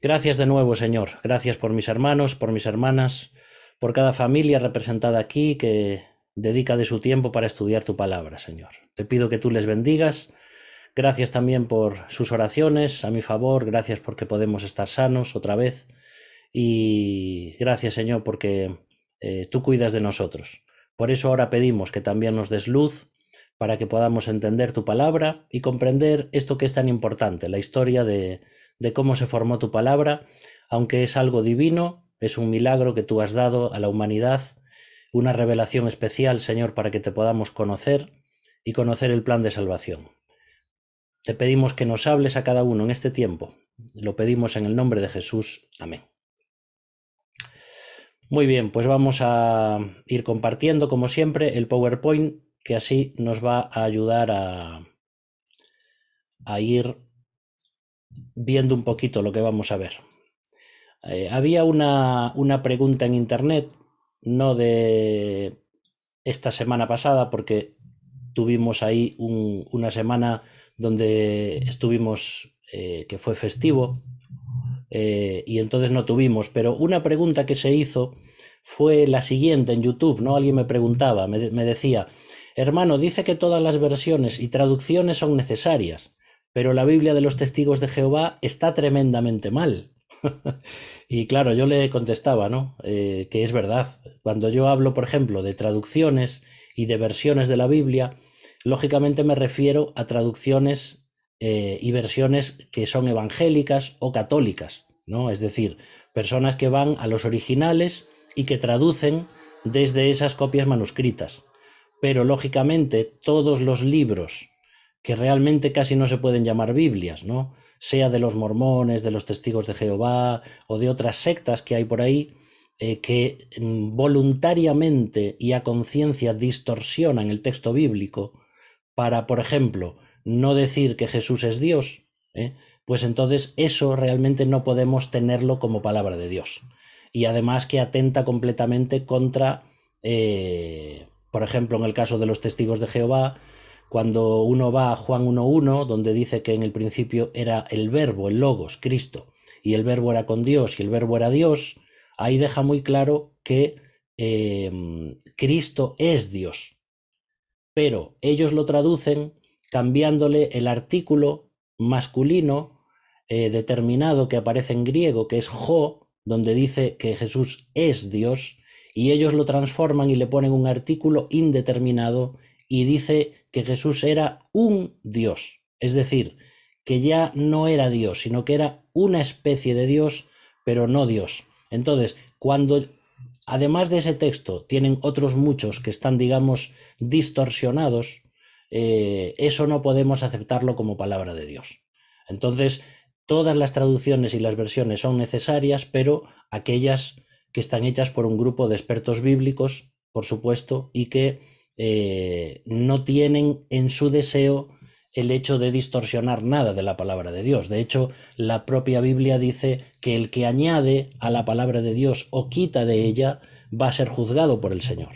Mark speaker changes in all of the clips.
Speaker 1: Gracias de nuevo, Señor. Gracias por mis hermanos, por mis hermanas, por cada familia representada aquí que dedica de su tiempo para estudiar tu palabra, Señor. Te pido que tú les bendigas. Gracias también por sus oraciones a mi favor. Gracias porque podemos estar sanos otra vez. Y gracias, Señor, porque eh, tú cuidas de nosotros. Por eso ahora pedimos que también nos des luz, para que podamos entender tu palabra y comprender esto que es tan importante, la historia de, de, cómo se formó tu palabra, aunque es algo divino, es un milagro que tú has dado a la humanidad, una revelación especial, Señor, para que te podamos conocer y conocer el plan de salvación. Te pedimos que nos hables a cada uno en este tiempo. Lo pedimos en el nombre de Jesús. Amén. Muy bien, pues vamos a ir compartiendo, como siempre, el PowerPoint que así nos va a ayudar a, a ir viendo un poquito lo que vamos a ver. Eh, había una, pregunta en internet, no de esta semana pasada, porque tuvimos ahí una semana donde estuvimos, eh, que fue festivo, eh, y entonces no tuvimos, pero una pregunta que se hizo fue la siguiente en YouTube, ¿no? Alguien me preguntaba, me decía, Hermano, dice que todas las versiones y traducciones son necesarias, pero la Biblia de los testigos de Jehová está tremendamente mal. y claro, yo le contestaba, ¿no? Eh, que es verdad. Cuando yo hablo, por ejemplo, de traducciones y de versiones de la Biblia, lógicamente me refiero a traducciones eh, y versiones que son evangélicas o católicas, ¿no? Es decir, personas que van a los originales y que traducen desde esas copias manuscritas pero lógicamente todos los libros que realmente casi no se pueden llamar Biblias, ¿no? Sea de los mormones, de los testigos de Jehová o de otras sectas que hay por ahí, eh, que mm, voluntariamente y a conciencia distorsionan el texto bíblico para, por ejemplo, no decir que Jesús es Dios, ¿eh? pues entonces eso realmente no podemos tenerlo como palabra de Dios. Y además que atenta completamente contra eh, por ejemplo, en el caso de los testigos de Jehová, cuando uno va a Juan 1.1, donde dice que en el principio era el verbo, el logos, Cristo, y el verbo era con Dios y el verbo era Dios, ahí deja muy claro que eh, Cristo es Dios. Pero ellos lo traducen cambiándole el artículo masculino eh, determinado que aparece en griego, que es jo, donde dice que Jesús es Dios, y ellos lo transforman y le ponen un artículo indeterminado y dice que Jesús era un Dios, es decir, que ya no era Dios, sino que era una especie de Dios, pero no Dios. Entonces, cuando además de ese texto tienen otros muchos que están, digamos, distorsionados, eh, eso no podemos aceptarlo como palabra de Dios. Entonces, todas las traducciones y las versiones son necesarias, pero aquellas que están hechas por un grupo de expertos bíblicos, por supuesto, y que eh, no tienen en su deseo el hecho de distorsionar nada de la palabra de Dios. De hecho, la propia Biblia dice que el que añade a la palabra de Dios o quita de ella va a ser juzgado por el Señor.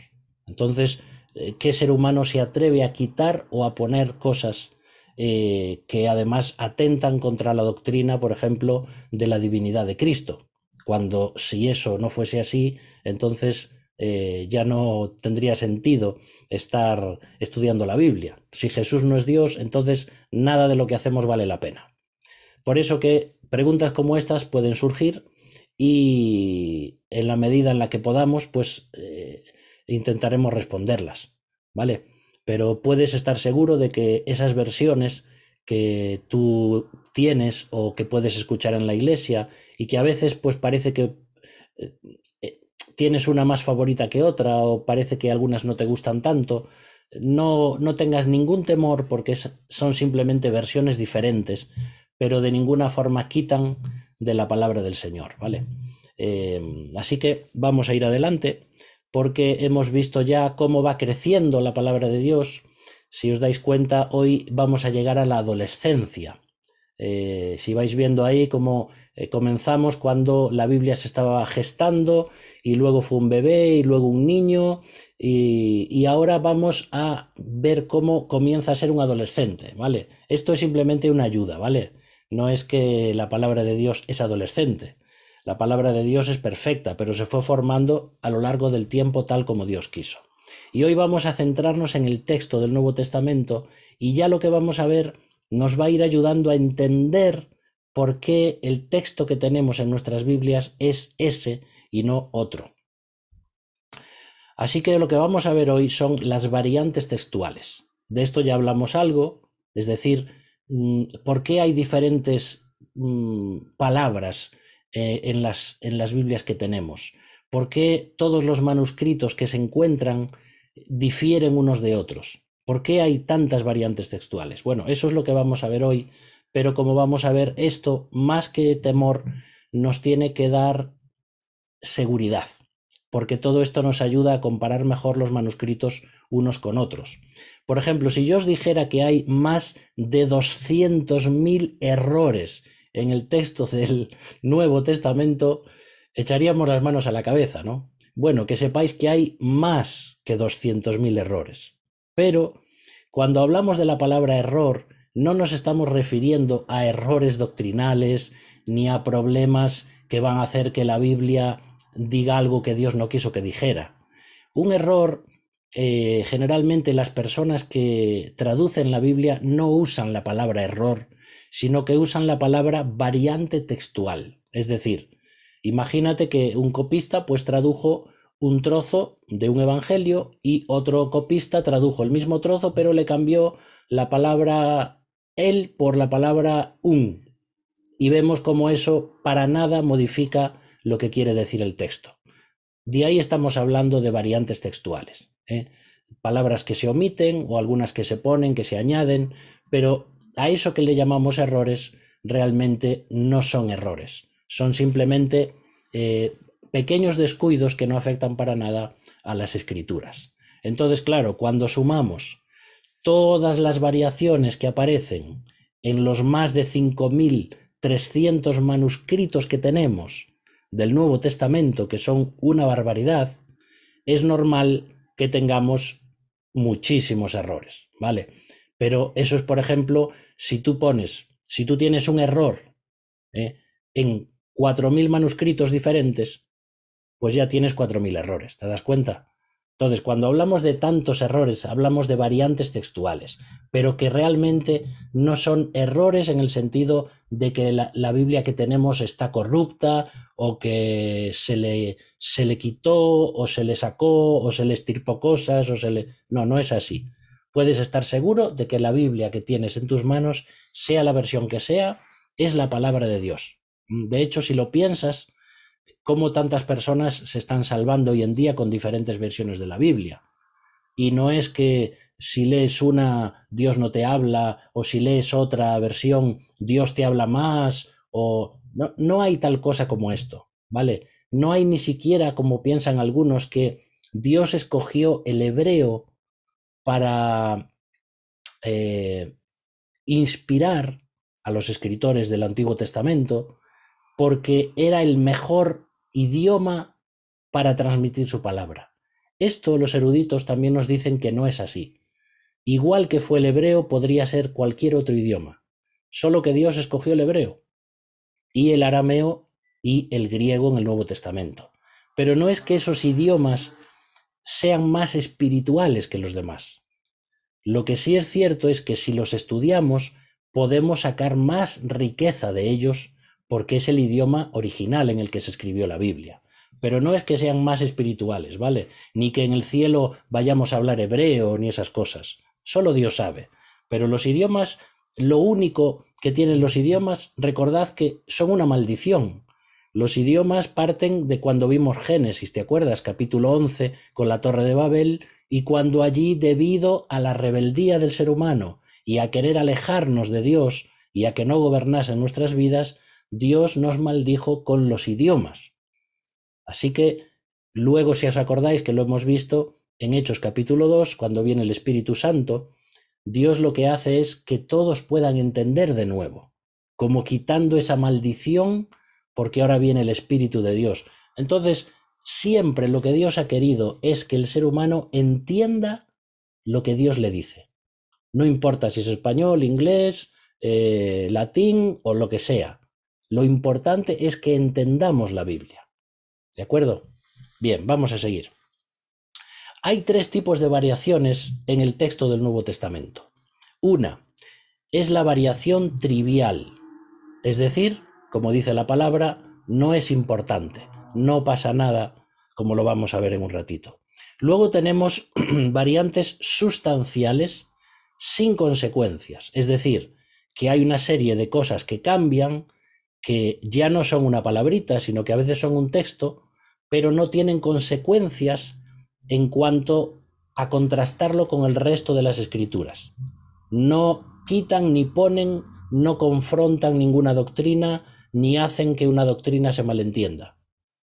Speaker 1: Entonces, eh, ¿qué ser humano se atreve a quitar o a poner cosas eh, que además atentan contra la doctrina, por ejemplo, de la divinidad de Cristo? cuando si eso no fuese así, entonces eh, ya no tendría sentido estar estudiando la Biblia. Si Jesús no es Dios, entonces nada de lo que hacemos vale la pena. Por eso que preguntas como estas pueden surgir y en la medida en la que podamos, pues eh, intentaremos responderlas, ¿vale? Pero puedes estar seguro de que esas versiones que tú tienes o que puedes escuchar en la iglesia y que a veces pues parece que eh, eh, tienes una más favorita que otra o parece que algunas no te gustan tanto, no, no tengas ningún temor porque son simplemente versiones diferentes, pero de ninguna forma quitan de la palabra del Señor, ¿vale? Eh, así que vamos a ir adelante porque hemos visto ya cómo va creciendo la palabra de Dios, si os dais cuenta, hoy vamos a llegar a la adolescencia. Eh, si vais viendo ahí cómo eh, comenzamos cuando la Biblia se estaba gestando y luego fue un bebé y luego un niño y, y, ahora vamos a ver cómo comienza a ser un adolescente, ¿vale? Esto es simplemente una ayuda, ¿vale? No es que la palabra de Dios es adolescente. La palabra de Dios es perfecta, pero se fue formando a lo largo del tiempo tal como Dios quiso. Y hoy vamos a centrarnos en el texto del Nuevo Testamento y ya lo que vamos a ver nos va a ir ayudando a entender por qué el texto que tenemos en nuestras Biblias es ese y no otro. Así que lo que vamos a ver hoy son las variantes textuales. De esto ya hablamos algo, es decir, mm, por qué hay diferentes mm, palabras eh, en las, en las Biblias que tenemos, por qué todos los manuscritos que se encuentran difieren unos de otros. ¿Por qué hay tantas variantes textuales? Bueno, eso es lo que vamos a ver hoy, pero como vamos a ver, esto más que temor mm. nos tiene que dar seguridad, porque todo esto nos ayuda a comparar mejor los manuscritos unos con otros. Por ejemplo, si yo os dijera que hay más de 200.000 errores en el texto del Nuevo Testamento, echaríamos las manos a la cabeza, ¿no? Bueno, que sepáis que hay más que 200.000 errores. Pero cuando hablamos de la palabra error, no nos estamos refiriendo a errores doctrinales ni a problemas que van a hacer que la Biblia diga algo que Dios no quiso que dijera. Un error, eh, generalmente las personas que traducen la Biblia no usan la palabra error, sino que usan la palabra variante textual. Es decir, Imagínate que un copista pues tradujo un trozo de un evangelio y otro copista tradujo el mismo trozo pero le cambió la palabra él por la palabra un. Y vemos cómo eso para nada modifica lo que quiere decir el texto. De ahí estamos hablando de variantes textuales. ¿eh? Palabras que se omiten o algunas que se ponen, que se añaden, pero a eso que le llamamos errores realmente no son errores son simplemente eh, pequeños descuidos que no afectan para nada a las escrituras. Entonces, claro, cuando sumamos todas las variaciones que aparecen en los más de 5.300 manuscritos que tenemos del Nuevo Testamento, que son una barbaridad, es normal que tengamos muchísimos errores, ¿vale? Pero eso es, por ejemplo, si tú pones, si tú tienes un error ¿eh? en 4.000 manuscritos diferentes, pues ya tienes 4.000 errores, ¿te das cuenta? Entonces, cuando hablamos de tantos errores, hablamos de variantes textuales, pero que realmente no son errores en el sentido de que la, Biblia que tenemos está corrupta o que se le, se le quitó o se le sacó o se le estirpó cosas o se le... No, no es así. Puedes estar seguro de que la Biblia que tienes en tus manos, sea la versión que sea, es la palabra de Dios. De hecho, si lo piensas, cómo tantas personas se están salvando hoy en día con diferentes versiones de la Biblia. Y no es que si lees una, Dios no te habla, o si lees otra versión, Dios te habla más, o no, hay tal cosa como esto, ¿vale? No hay ni siquiera, como piensan algunos, que Dios escogió el hebreo para eh, inspirar a los escritores del Antiguo Testamento, porque era el mejor idioma para transmitir su palabra. Esto los eruditos también nos dicen que no es así. Igual que fue el hebreo, podría ser cualquier otro idioma, solo que Dios escogió el hebreo y el arameo y el griego en el Nuevo Testamento. Pero no es que esos idiomas sean más espirituales que los demás. Lo que sí es cierto es que si los estudiamos, podemos sacar más riqueza de ellos porque es el idioma original en el que se escribió la Biblia. Pero no es que sean más espirituales, ¿vale? Ni que en el cielo vayamos a hablar hebreo ni esas cosas. Solo Dios sabe. Pero los idiomas, lo único que tienen los idiomas, recordad que son una maldición. Los idiomas parten de cuando vimos Génesis, ¿te acuerdas? Capítulo 11, con la Torre de Babel, y cuando allí, debido a la rebeldía del ser humano y a querer alejarnos de Dios y a que no gobernase nuestras vidas, Dios nos maldijo con los idiomas. Así que luego, si os acordáis que lo hemos visto en Hechos capítulo 2, cuando viene el Espíritu Santo, Dios lo que hace es que todos puedan entender de nuevo, como quitando esa maldición, porque ahora viene el Espíritu de Dios. Entonces, siempre lo que Dios ha querido es que el ser humano entienda lo que Dios le dice. No importa si es español, inglés, eh, latín o lo que sea. Lo importante es que entendamos la Biblia. ¿De acuerdo? Bien, vamos a seguir. Hay tres tipos de variaciones en el texto del Nuevo Testamento. Una es la variación trivial, es decir, como dice la palabra, no es importante, no pasa nada, como lo vamos a ver en un ratito. Luego tenemos variantes sustanciales sin consecuencias, es decir, que hay una serie de cosas que cambian, que ya no son una palabrita, sino que a veces son un texto, pero no tienen consecuencias en cuanto a contrastarlo con el resto de las escrituras. No quitan ni ponen, no confrontan ninguna doctrina, ni hacen que una doctrina se malentienda.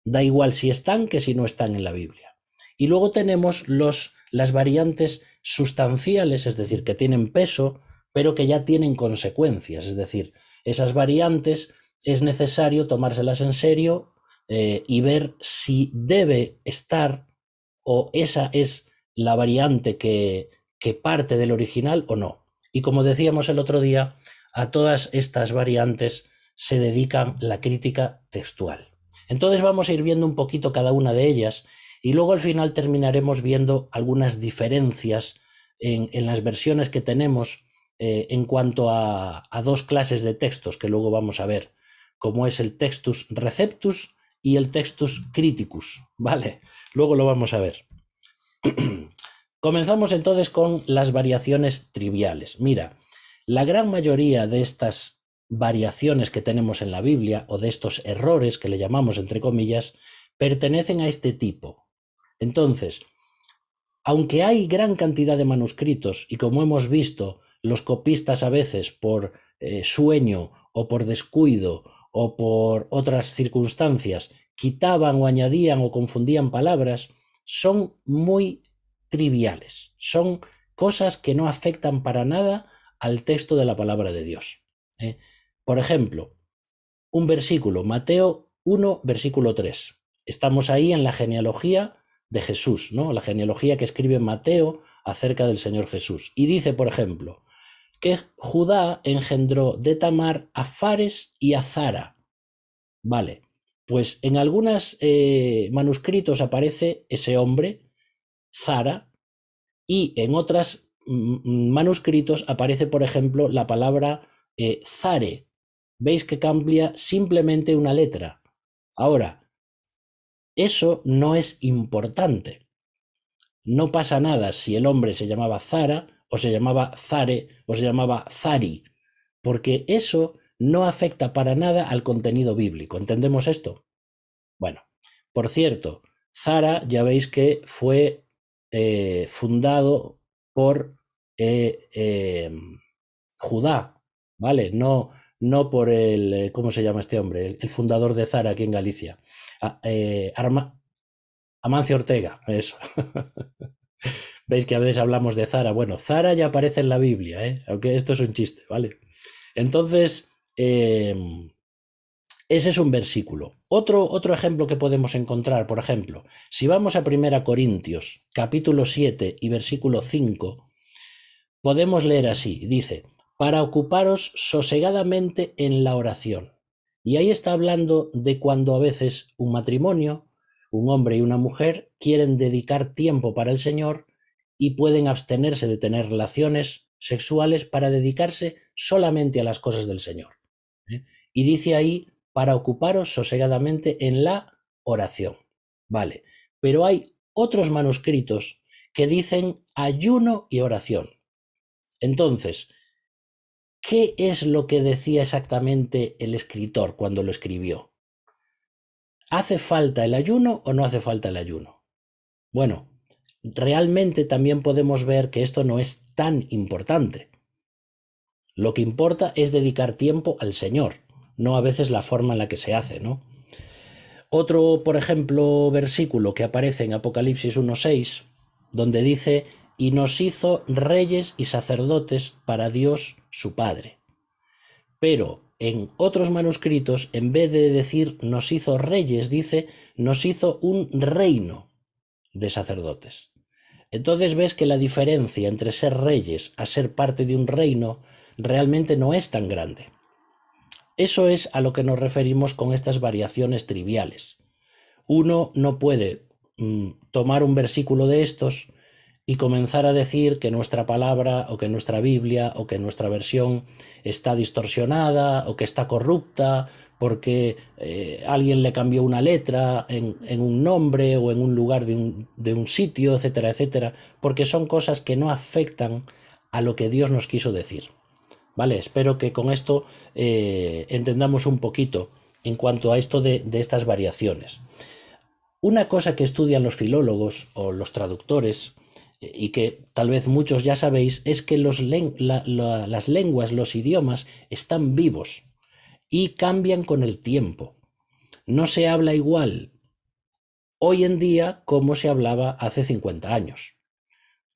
Speaker 1: Da igual si están que si no están en la Biblia. Y luego tenemos los, las variantes sustanciales, es decir, que tienen peso, pero que ya tienen consecuencias, es decir, esas variantes es necesario tomárselas en serio eh, y ver si debe estar o esa es la variante que, parte del original o no. Y como decíamos el otro día, a todas estas variantes se dedica la crítica textual. Entonces vamos a ir viendo un poquito cada una de ellas y luego al final terminaremos viendo algunas diferencias en, las versiones que tenemos eh, en cuanto a, dos clases de textos que luego vamos a ver como es el textus receptus y el textus criticus, ¿vale? Luego lo vamos a ver. Comenzamos entonces con las variaciones triviales. Mira, la gran mayoría de estas variaciones que tenemos en la Biblia o de estos errores que le llamamos entre comillas, pertenecen a este tipo. Entonces, aunque hay gran cantidad de manuscritos y como hemos visto, los copistas a veces por eh, sueño o por descuido o por otras circunstancias quitaban o añadían o confundían palabras, son muy triviales, son cosas que no afectan para nada al texto de la palabra de Dios. ¿eh? Por ejemplo, un versículo, Mateo 1, versículo 3. Estamos ahí en la genealogía de Jesús, ¿no? La genealogía que escribe Mateo acerca del Señor Jesús. Y dice, por ejemplo, que Judá engendró de Tamar a Fares y a Zara. Vale, pues en algunos eh, manuscritos aparece ese hombre, Zara, y en otros mm, mm, manuscritos aparece, por ejemplo, la palabra eh, Zare. Veis que cambia simplemente una letra. Ahora, eso no es importante. No pasa nada si el hombre se llamaba Zara o se llamaba Zare o se llamaba Zari, porque eso no afecta para nada al contenido bíblico. ¿Entendemos esto? Bueno, por cierto, Zara ya veis que fue eh, fundado por eh, em, Judá, ¿vale? No, no por el, eh, ¿cómo se llama este hombre? El, fundador de Zara aquí en Galicia. Ah, Amancio Ortega, eso. Veis que a veces hablamos de Zara. Bueno, Zara ya aparece en la Biblia, ¿eh? aunque esto es un chiste, ¿vale? Entonces, em, ese es un versículo. Otro, otro ejemplo que podemos encontrar, por ejemplo, si vamos a 1 Corintios, capítulo 7 y versículo 5, podemos leer así, dice, para ocuparos sosegadamente en la oración. Y ahí está hablando de cuando a veces un matrimonio, un hombre y una mujer, quieren dedicar tiempo para el Señor, y pueden abstenerse de tener relaciones sexuales para dedicarse solamente a las cosas del Señor. ¿eh? Y dice ahí, para ocuparos sosegadamente en la oración. Vale, pero hay otros manuscritos que dicen ayuno y oración. Entonces, ¿qué es lo que decía exactamente el escritor cuando lo escribió? ¿Hace falta el ayuno o no hace falta el ayuno? Bueno, realmente también podemos ver que esto no es tan importante. Lo que importa es dedicar tiempo al Señor, no a veces la forma en la que se hace, ¿no? Otro, por ejemplo, versículo que aparece en Apocalipsis 1.6, donde dice, y nos hizo reyes y sacerdotes para Dios su Padre. Pero en otros manuscritos, en vez de decir nos hizo reyes, dice nos hizo un reino de sacerdotes. Entonces ves que la diferencia entre ser reyes a ser parte de un reino realmente no es tan grande. Eso es a lo que nos referimos con estas variaciones triviales. Uno no puede mm, tomar un versículo de estos y comenzar a decir que nuestra palabra o que nuestra Biblia o que nuestra versión está distorsionada o que está corrupta porque eh, alguien le cambió una letra en, un nombre o en un lugar de un, sitio, etcétera, etcétera, porque son cosas que no afectan a lo que Dios nos quiso decir. ¿Vale? Espero que con esto eh, entendamos un poquito en cuanto a esto de, estas variaciones. Una cosa que estudian los filólogos o los traductores eh, y que tal vez muchos ya sabéis es que las lenguas, los idiomas están vivos y cambian con el tiempo. No se habla igual hoy en día como se hablaba hace 50 años.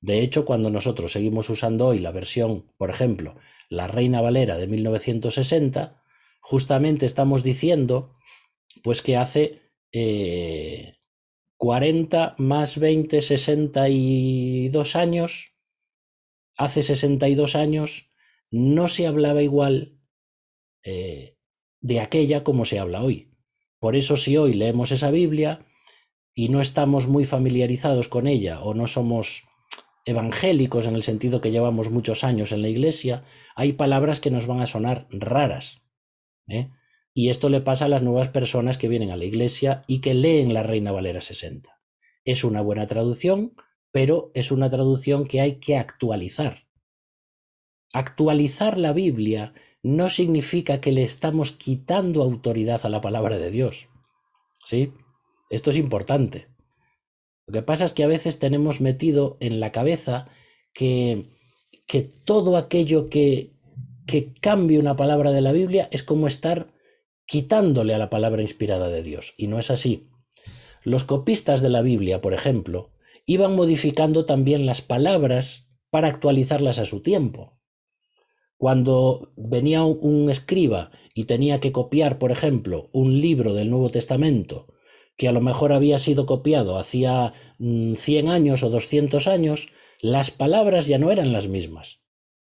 Speaker 1: De hecho, cuando nosotros seguimos usando hoy la versión, por ejemplo, la Reina Valera de 1960, justamente estamos diciendo pues que hace eh, 40 más 20, 62 años, hace 62 años no se hablaba igual eh, de aquella como se habla hoy. Por eso si hoy leemos esa Biblia y no estamos muy familiarizados con ella o no somos evangélicos en el sentido que llevamos muchos años en la iglesia, hay palabras que nos van a sonar raras. ¿eh? Y esto le pasa a las nuevas personas que vienen a la iglesia y que leen la Reina Valera 60. Es una buena traducción, pero es una traducción que hay que actualizar. Actualizar la Biblia no significa que le estamos quitando autoridad a la palabra de Dios. ¿Sí? Esto es importante. Lo que pasa es que a veces tenemos metido en la cabeza que, que todo aquello que, que cambie una palabra de la Biblia es como estar quitándole a la palabra inspirada de Dios. Y no es así. Los copistas de la Biblia, por ejemplo, iban modificando también las palabras para actualizarlas a su tiempo. Cuando venía un escriba y tenía que copiar, por ejemplo, un libro del Nuevo Testamento, que a lo mejor había sido copiado hacía 100 mm, años o 200 años, las palabras ya no eran las mismas.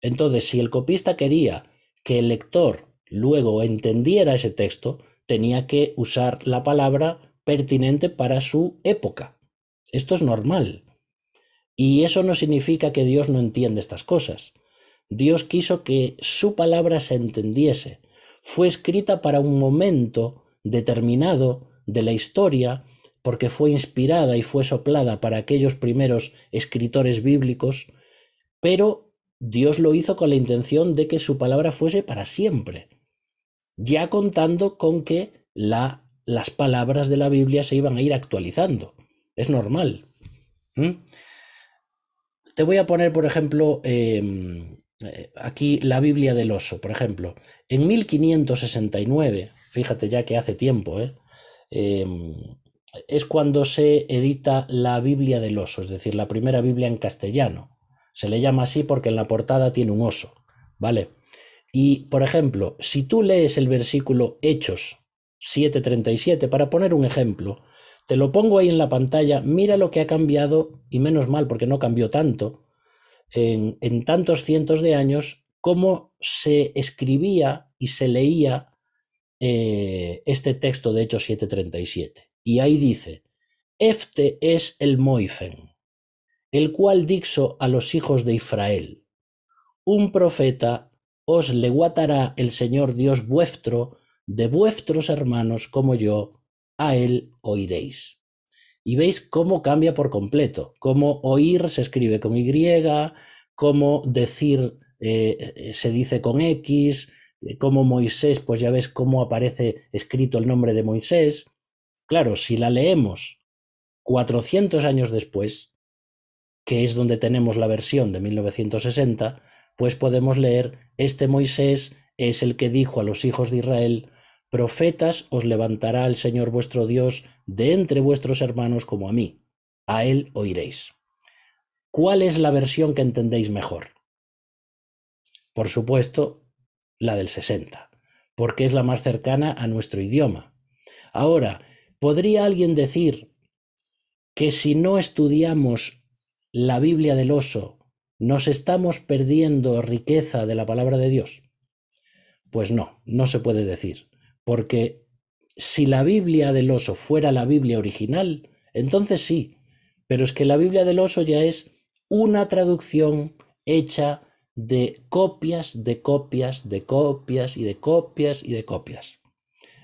Speaker 1: Entonces, si el copista quería que el lector luego entendiera ese texto, tenía que usar la palabra pertinente para su época. Esto es normal. Y eso no significa que Dios no entiende estas cosas. Dios quiso que su palabra se entendiese. Fue escrita para un momento determinado de la historia, porque fue inspirada y fue soplada para aquellos primeros escritores bíblicos, pero Dios lo hizo con la intención de que su palabra fuese para siempre, ya contando con que las palabras de la Biblia se iban a ir actualizando. Es normal. ¿Mm? Te voy a poner, por ejemplo, em, eh, aquí la Biblia del oso, por ejemplo, en 1569, fíjate ya que hace tiempo, ¿eh? em, es cuando se edita la Biblia del oso, es decir, la primera Biblia en castellano. Se le llama así porque en la portada tiene un oso, ¿vale? Y, por ejemplo, si tú lees el versículo Hechos 7:37, para poner un ejemplo, te lo pongo ahí en la pantalla, mira lo que ha cambiado, y menos mal porque no cambió tanto, en, tantos cientos de años cómo se escribía y se leía eh, este texto de Hechos 7:37. Y ahí dice, Efte es el Moifen, el cual dixo a los hijos de Israel, un profeta os guatará el Señor Dios vuestro de vuestros hermanos como yo, a él oiréis y veis cómo cambia por completo, cómo oír se escribe con Y, cómo decir eh, se dice con X, eh, cómo Moisés, pues ya ves cómo aparece escrito el nombre de Moisés. Claro, si la leemos 400 años después, que es donde tenemos la versión de 1960, pues podemos leer, este Moisés es el que dijo a los hijos de Israel, profetas os levantará el Señor vuestro Dios de entre vuestros hermanos como a mí. A él oiréis. ¿Cuál es la versión que entendéis mejor? Por supuesto, la del 60, porque es la más cercana a nuestro idioma. Ahora, ¿podría alguien decir que si no estudiamos la Biblia del oso, nos estamos perdiendo riqueza de la palabra de Dios? Pues no, no se puede decir. Porque si la Biblia del oso fuera la Biblia original, entonces sí, pero es que la Biblia del oso ya es una traducción hecha de copias, de copias, de copias y de copias y de copias.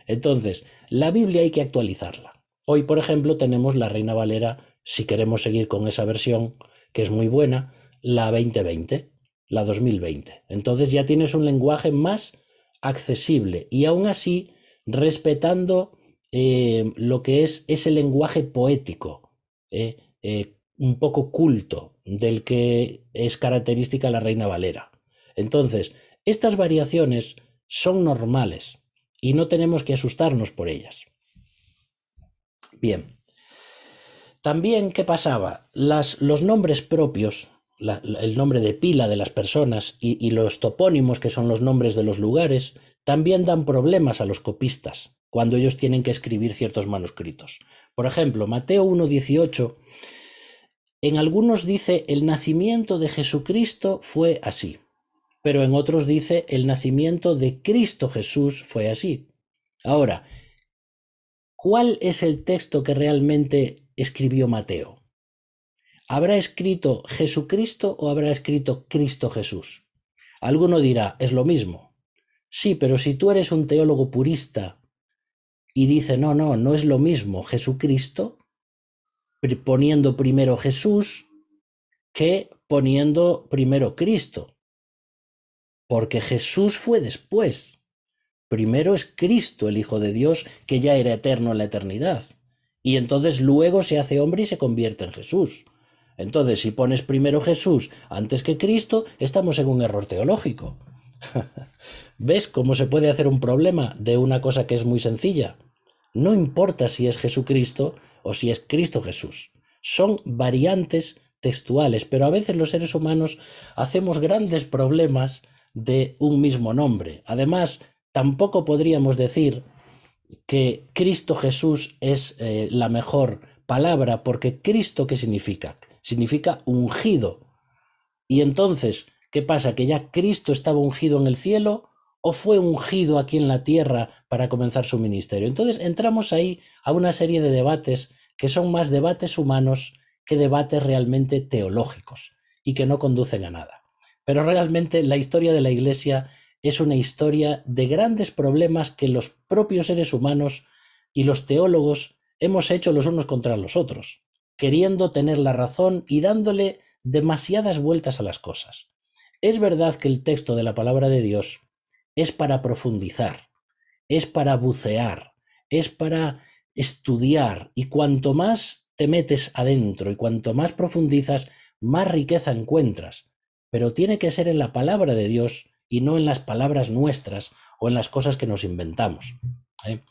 Speaker 1: Entonces, la Biblia hay que actualizarla. Hoy, por ejemplo, tenemos la Reina Valera, si queremos seguir con esa versión, que es muy buena, la 2020, la 2020. Entonces ya tienes un lenguaje más accesible y aún así respetando eh, lo que es ese lenguaje poético, eh, eh, un poco culto, del que es característica la Reina Valera. Entonces, estas variaciones son normales y no tenemos que asustarnos por ellas. Bien. También, ¿qué pasaba? Las, los nombres propios el nombre de pila de las personas y, y, los topónimos, que son los nombres de los lugares, también dan problemas a los copistas cuando ellos tienen que escribir ciertos manuscritos. Por ejemplo, Mateo 1.18, en algunos dice el nacimiento de Jesucristo fue así, pero en otros dice el nacimiento de Cristo Jesús fue así. Ahora, ¿cuál es el texto que realmente escribió Mateo? ¿Habrá escrito Jesucristo o habrá escrito Cristo Jesús? Alguno dirá, es lo mismo. Sí, pero si tú eres un teólogo purista y dice, no, no, no es lo mismo Jesucristo, poniendo primero Jesús, que poniendo primero Cristo. Porque Jesús fue después. Primero es Cristo, el Hijo de Dios, que ya era eterno en la eternidad. Y entonces luego se hace hombre y se convierte en Jesús. Entonces, si pones primero Jesús antes que Cristo, estamos en un error teológico. ¿Ves cómo se puede hacer un problema de una cosa que es muy sencilla? No importa si es Jesucristo o si es Cristo Jesús. Son variantes textuales, pero a veces los seres humanos hacemos grandes problemas de un mismo nombre. Además, tampoco podríamos decir que Cristo Jesús es eh, la mejor palabra, porque Cristo, ¿qué significa? significa ungido. Y entonces, ¿qué pasa? ¿Que ya Cristo estaba ungido en el cielo o fue ungido aquí en la tierra para comenzar su ministerio? Entonces entramos ahí a una serie de debates que son más debates humanos que debates realmente teológicos y que no conducen a nada. Pero realmente la historia de la Iglesia es una historia de grandes problemas que los propios seres humanos y los teólogos hemos hecho los unos contra los otros queriendo tener la razón y dándole demasiadas vueltas a las cosas. Es verdad que el texto de la palabra de Dios es para profundizar, es para bucear, es para estudiar y cuanto más te metes adentro y cuanto más profundizas, más riqueza encuentras. Pero tiene que ser en la palabra de Dios y no en las palabras nuestras o en las cosas que nos inventamos. ¿eh?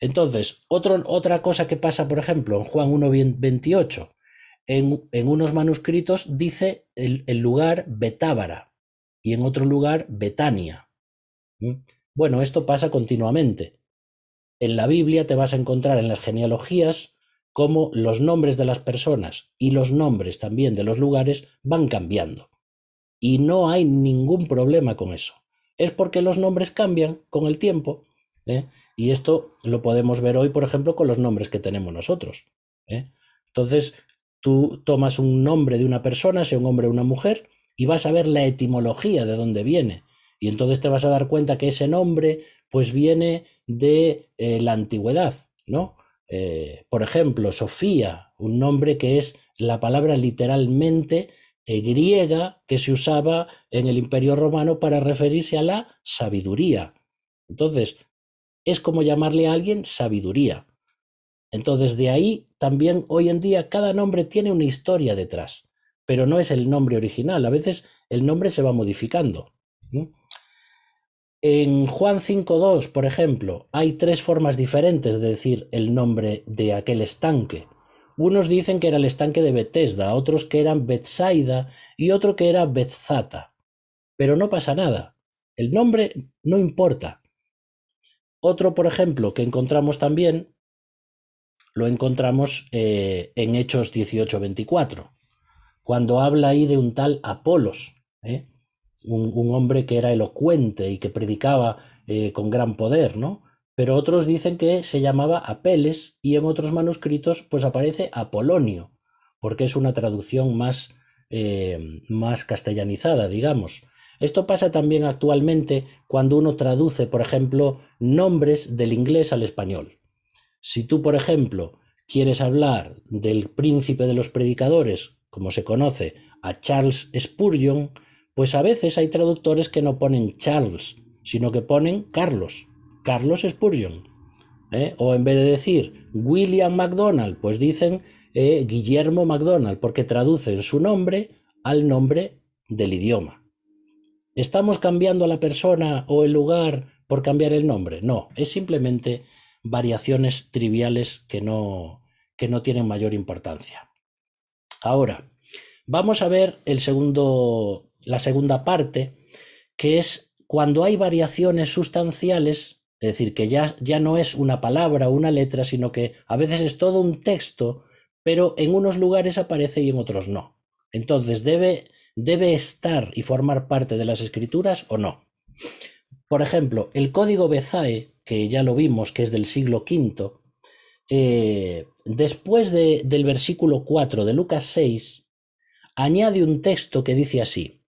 Speaker 1: Entonces, otra cosa que pasa, por ejemplo, en Juan 1.28, en, en unos manuscritos dice el, el, lugar Betábara y en otro lugar Betania. ¿Mm? Bueno, esto pasa continuamente. En la Biblia te vas a encontrar en las genealogías cómo los nombres de las personas y los nombres también de los lugares van cambiando. Y no hay ningún problema con eso. Es porque los nombres cambian con el tiempo ¿eh? Y esto lo podemos ver hoy, por ejemplo, con los nombres que tenemos nosotros. ¿eh? Entonces, tú tomas un nombre de una persona, sea un hombre o una mujer, y vas a ver la etimología de dónde viene. Y entonces te vas a dar cuenta que ese nombre pues viene de eh, la antigüedad, ¿no? por ejemplo, Sofía, un nombre que es la palabra literalmente griega que se usaba en el Imperio Romano para referirse a la sabiduría. Entonces, es como llamarle a alguien sabiduría. Entonces de ahí también hoy en día cada nombre tiene una historia detrás, pero no es el nombre original, a veces el nombre se va modificando. En Juan 5.2, por ejemplo, hay tres formas diferentes de decir el nombre de aquel estanque. Unos dicen que era el estanque de Bethesda, otros que eran Bethsaida y otro que era Betzata. Pero no pasa nada. El nombre no importa. Otro, por ejemplo, que encontramos también, lo encontramos eh, en Hechos 18-24, cuando habla ahí de un tal Apolos, ¿eh? un, hombre que era elocuente y que predicaba eh, con gran poder, ¿no? Pero otros dicen que se llamaba Apeles y en otros manuscritos pues aparece Apolonio, porque es una traducción más, más castellanizada, digamos. Esto pasa también actualmente cuando uno traduce, por ejemplo, nombres del inglés al español. Si tú, por ejemplo, quieres hablar del príncipe de los predicadores, como se conoce, a Charles Spurgeon, pues a veces hay traductores que no ponen Charles, sino que ponen Carlos, Carlos Spurgeon. ¿eh? O en vez de decir William MacDonald, pues dicen eh, Guillermo MacDonald, porque traducen su nombre al nombre del idioma. ¿Estamos cambiando a la persona o el lugar por cambiar el nombre? No, es simplemente variaciones triviales que no, que no tienen mayor importancia. Ahora, vamos a ver el segundo, la segunda parte, que es cuando hay variaciones sustanciales, es decir, que ya, ya no es una palabra o una letra, sino que a veces es todo un texto, pero en unos lugares aparece y en otros no. Entonces debe debe estar y formar parte de las escrituras o no. Por ejemplo, el código Bezae, que ya lo vimos, que es del siglo V, eh, después del versículo 4 de Lucas 6, añade un texto que dice así.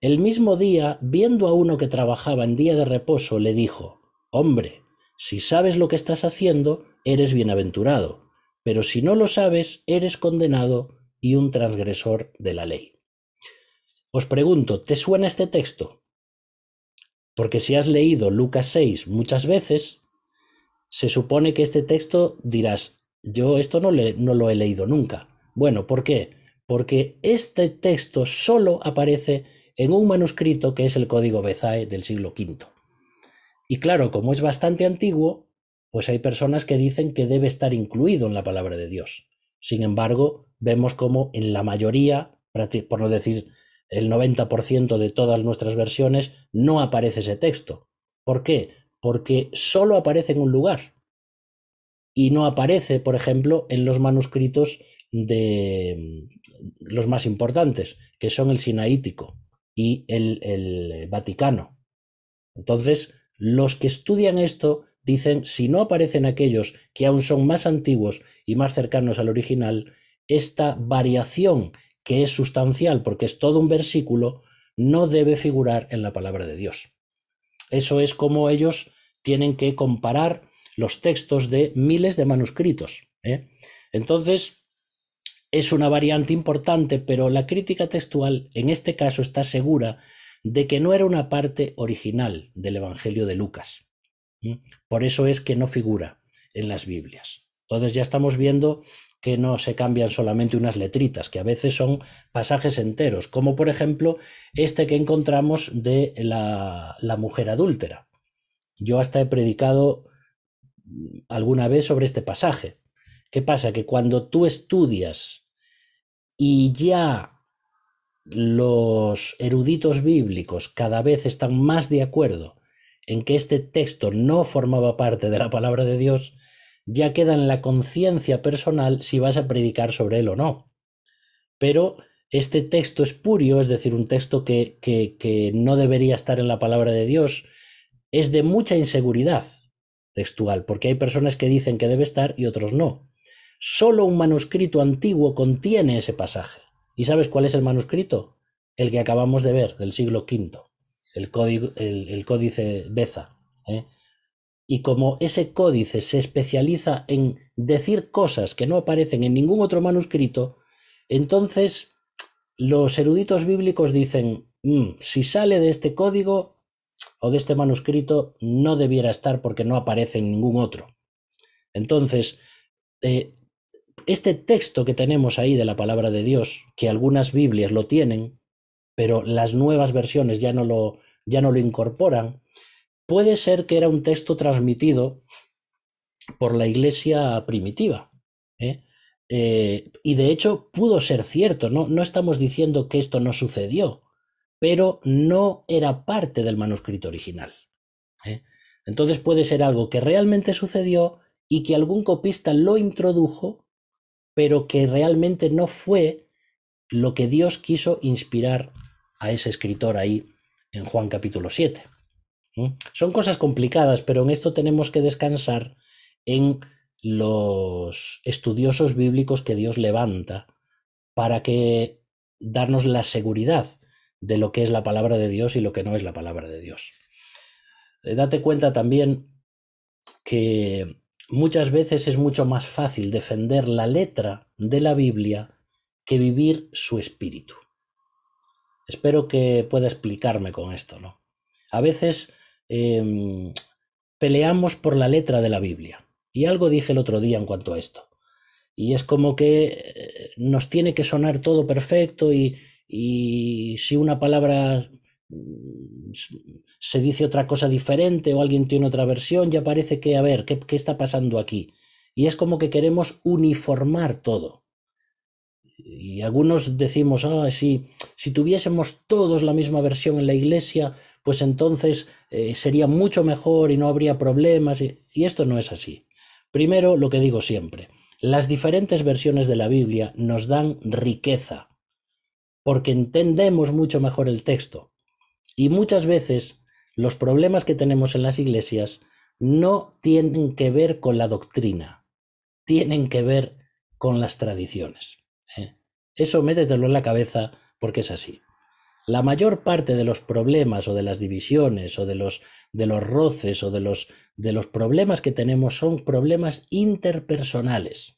Speaker 1: El mismo día, viendo a uno que trabajaba en día de reposo, le dijo, Hombre, si sabes lo que estás haciendo, eres bienaventurado, pero si no lo sabes, eres condenado y un transgresor de la ley. Os pregunto, ¿te suena este texto? Porque si has leído Lucas 6 muchas veces, se supone que este texto dirás, yo esto no, lo he leído nunca. Bueno, ¿por qué? Porque este texto solo aparece en un manuscrito que es el Código Bezae del siglo V. Y claro, como es bastante antiguo, pues hay personas que dicen que debe estar incluido en la palabra de Dios. Sin embargo, vemos como en la mayoría, por no decir el 90% de todas nuestras versiones, no aparece ese texto. ¿Por qué? Porque solo aparece en un lugar y no aparece, por ejemplo, en los manuscritos de mm, los más importantes, que son el Sinaítico y el, el Vaticano. Entonces, los que estudian esto dicen, si no aparecen aquellos que aún son más antiguos y más cercanos al original, esta variación que es sustancial porque es todo un versículo, no debe figurar en la palabra de Dios. Eso es como ellos tienen que comparar los textos de miles de manuscritos. ¿eh? Entonces, es una variante importante, pero la crítica textual en este caso está segura de que no era una parte original del Evangelio de Lucas. Por eso es que no figura en las Biblias. Entonces ya estamos viendo que no se cambian solamente unas letritas, que a veces son pasajes enteros, como por ejemplo este que encontramos de la, mujer adúltera. Yo hasta he predicado alguna vez sobre este pasaje. ¿Qué pasa? Que cuando tú estudias y ya los eruditos bíblicos cada vez están más de acuerdo en que este texto no formaba parte de la palabra de Dios, ya queda en la conciencia personal si vas a predicar sobre él o no. Pero este texto espurio, es decir, un texto que, que, que no debería estar en la palabra de Dios, es de mucha inseguridad textual, porque hay personas que dicen que debe estar y otros no. Solo un manuscrito antiguo contiene ese pasaje. ¿Y sabes cuál es el manuscrito? El que acabamos de ver, del siglo V, el, el códice Beza. ¿eh? y como ese códice se especializa en decir cosas que no aparecen en ningún otro manuscrito, entonces los eruditos bíblicos dicen, mm, si sale de este código o de este manuscrito, no debiera estar porque no aparece en ningún otro. Entonces, eh, este texto que tenemos ahí de la palabra de Dios, que algunas Biblias lo tienen, pero las nuevas versiones ya no lo, ya no lo incorporan, Puede ser que era un texto transmitido por la iglesia primitiva. ¿eh? Eh, y de hecho pudo ser cierto, ¿no? no estamos diciendo que esto no sucedió, pero no era parte del manuscrito original. ¿eh? Entonces puede ser algo que realmente sucedió y que algún copista lo introdujo, pero que realmente no fue lo que Dios quiso inspirar a ese escritor ahí en Juan capítulo 7. ¿Mm? Son cosas complicadas, pero en esto tenemos que descansar en los estudiosos bíblicos que Dios levanta para que darnos la seguridad de lo que es la palabra de Dios y lo que no es la palabra de Dios. Eh, date cuenta también que muchas veces es mucho más fácil defender la letra de la Biblia que vivir su espíritu. Espero que pueda explicarme con esto, ¿no? A veces Em, peleamos por la letra de la Biblia. Y algo dije el otro día en cuanto a esto. Y es como que eh, nos tiene que sonar todo perfecto y, y si una palabra mm, se dice otra cosa diferente o alguien tiene otra versión, ya parece que, a ver, ¿qué, qué está pasando aquí? Y es como que queremos uniformar todo. Y algunos decimos, ah, si tuviésemos todos la misma versión en la iglesia, pues entonces eh, sería mucho mejor y no habría problemas. Y, esto no es así. Primero, lo que digo siempre, las diferentes versiones de la Biblia nos dan riqueza, porque entendemos mucho mejor el texto. Y muchas veces los problemas que tenemos en las iglesias no tienen que ver con la doctrina, tienen que ver con las tradiciones. ¿eh? Eso métetelo en la cabeza porque es así. La mayor parte de los problemas o de las divisiones o de los, de los roces o de los, de los problemas que tenemos son problemas interpersonales.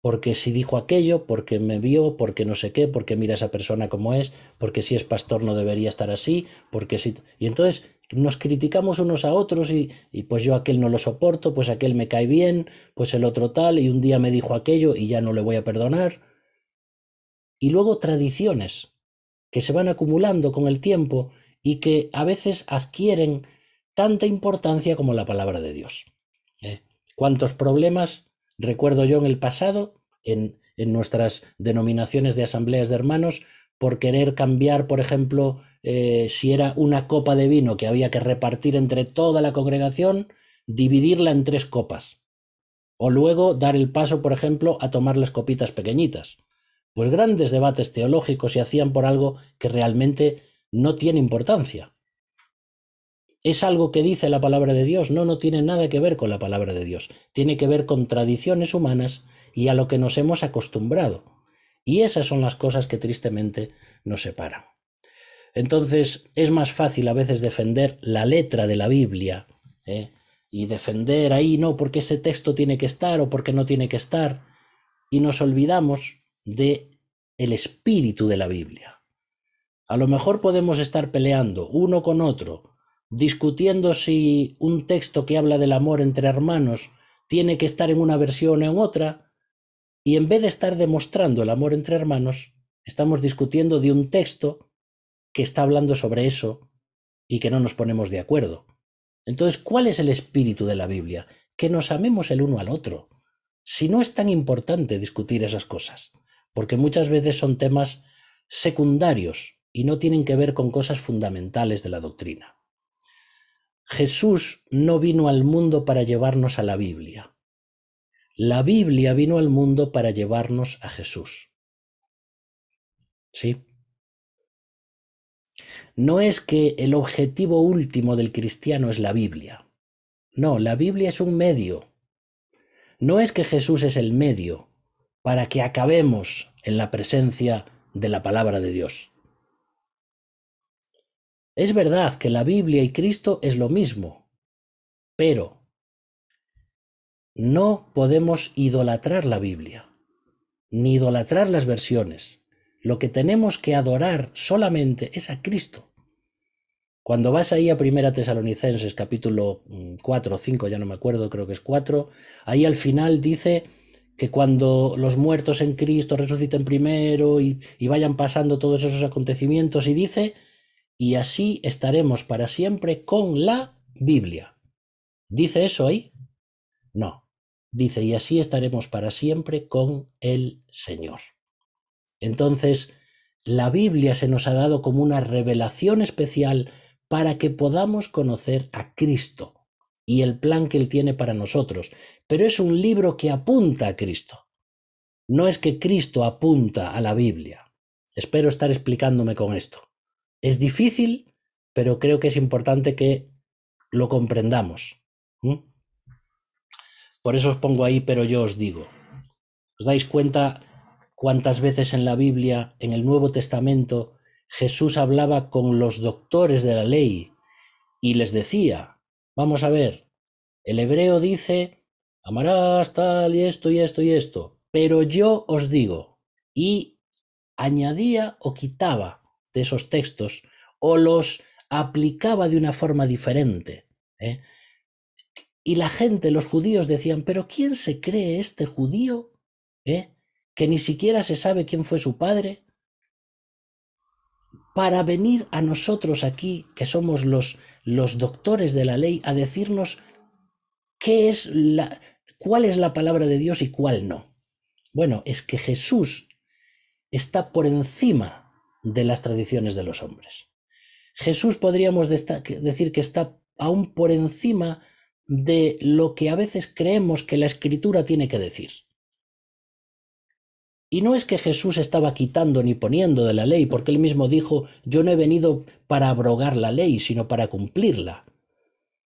Speaker 1: Porque si dijo aquello, porque me vio, porque no sé qué, porque mira a esa persona como es, porque si es pastor no debería estar así, porque si... Y entonces nos criticamos unos a otros y, y, pues yo aquel no lo soporto, pues aquel me cae bien, pues el otro tal, y un día me dijo aquello y ya no le voy a perdonar. Y luego tradiciones que se van acumulando con el tiempo y que a veces adquieren tanta importancia como la palabra de Dios. ¿eh? ¿Cuántos problemas recuerdo yo en el pasado, en, nuestras denominaciones de asambleas de hermanos, por querer cambiar, por ejemplo, eh, si era una copa de vino que había que repartir entre toda la congregación, dividirla en tres copas? O luego dar el paso, por ejemplo, a tomar las copitas pequeñitas pues grandes debates teológicos se hacían por algo que realmente no tiene importancia. ¿Es algo que dice la palabra de Dios? No, no tiene nada que ver con la palabra de Dios. Tiene que ver con tradiciones humanas y a lo que nos hemos acostumbrado. Y esas son las cosas que tristemente nos separan. Entonces es más fácil a veces defender la letra de la Biblia ¿eh? y defender ahí no porque ese texto tiene que estar o porque no tiene que estar. Y nos olvidamos de el espíritu de la Biblia. A lo mejor podemos estar peleando uno con otro, discutiendo si un texto que habla del amor entre hermanos tiene que estar en una versión o en otra, y en vez de estar demostrando el amor entre hermanos, estamos discutiendo de un texto que está hablando sobre eso y que no nos ponemos de acuerdo. Entonces, ¿cuál es el espíritu de la Biblia? Que nos amemos el uno al otro. Si no es tan importante discutir esas cosas porque muchas veces son temas secundarios y no tienen que ver con cosas fundamentales de la doctrina. Jesús no vino al mundo para llevarnos a la Biblia. La Biblia vino al mundo para llevarnos a Jesús. ¿Sí? No es que el objetivo último del cristiano es la Biblia. No, la Biblia es un medio. No es que Jesús es el medio, para que acabemos en la presencia de la palabra de Dios. Es verdad que la Biblia y Cristo es lo mismo, pero no podemos idolatrar la Biblia, ni idolatrar las versiones. Lo que tenemos que adorar solamente es a Cristo. Cuando vas ahí a Primera Tesalonicenses, capítulo 4 mm, o 5, ya no me acuerdo, creo que es 4, ahí al final dice que cuando los muertos en Cristo resuciten primero y, vayan pasando todos esos acontecimientos y dice, y así estaremos para siempre con la Biblia. ¿Dice eso ahí? No. Dice, y así estaremos para siempre con el Señor. Entonces, la Biblia se nos ha dado como una revelación especial para que podamos conocer a Cristo, y el plan que Él tiene para nosotros, pero es un libro que apunta a Cristo. No es que Cristo apunta a la Biblia. Espero estar explicándome con esto. Es difícil, pero creo que es importante que lo comprendamos. Por eso os pongo ahí, pero yo os digo. ¿Os dais cuenta cuántas veces en la Biblia, en el Nuevo Testamento, Jesús hablaba con los doctores de la ley y les decía, Vamos a ver, el hebreo dice, amarás tal y esto y esto y esto, pero yo os digo, y añadía o quitaba de esos textos o los aplicaba de una forma diferente. ¿eh? Y la gente, los judíos decían, pero ¿quién se cree este judío? ¿Eh? Que ni siquiera se sabe quién fue su padre para venir a nosotros aquí, que somos los, los doctores de la ley, a decirnos qué es la, cuál es la palabra de Dios y cuál no. Bueno, es que Jesús está por encima de las tradiciones de los hombres. Jesús podríamos decir que está aún por encima de lo que a veces creemos que la escritura tiene que decir. Y no es que Jesús estaba quitando ni poniendo de la ley, porque él mismo dijo, yo no he venido para abrogar la ley, sino para cumplirla.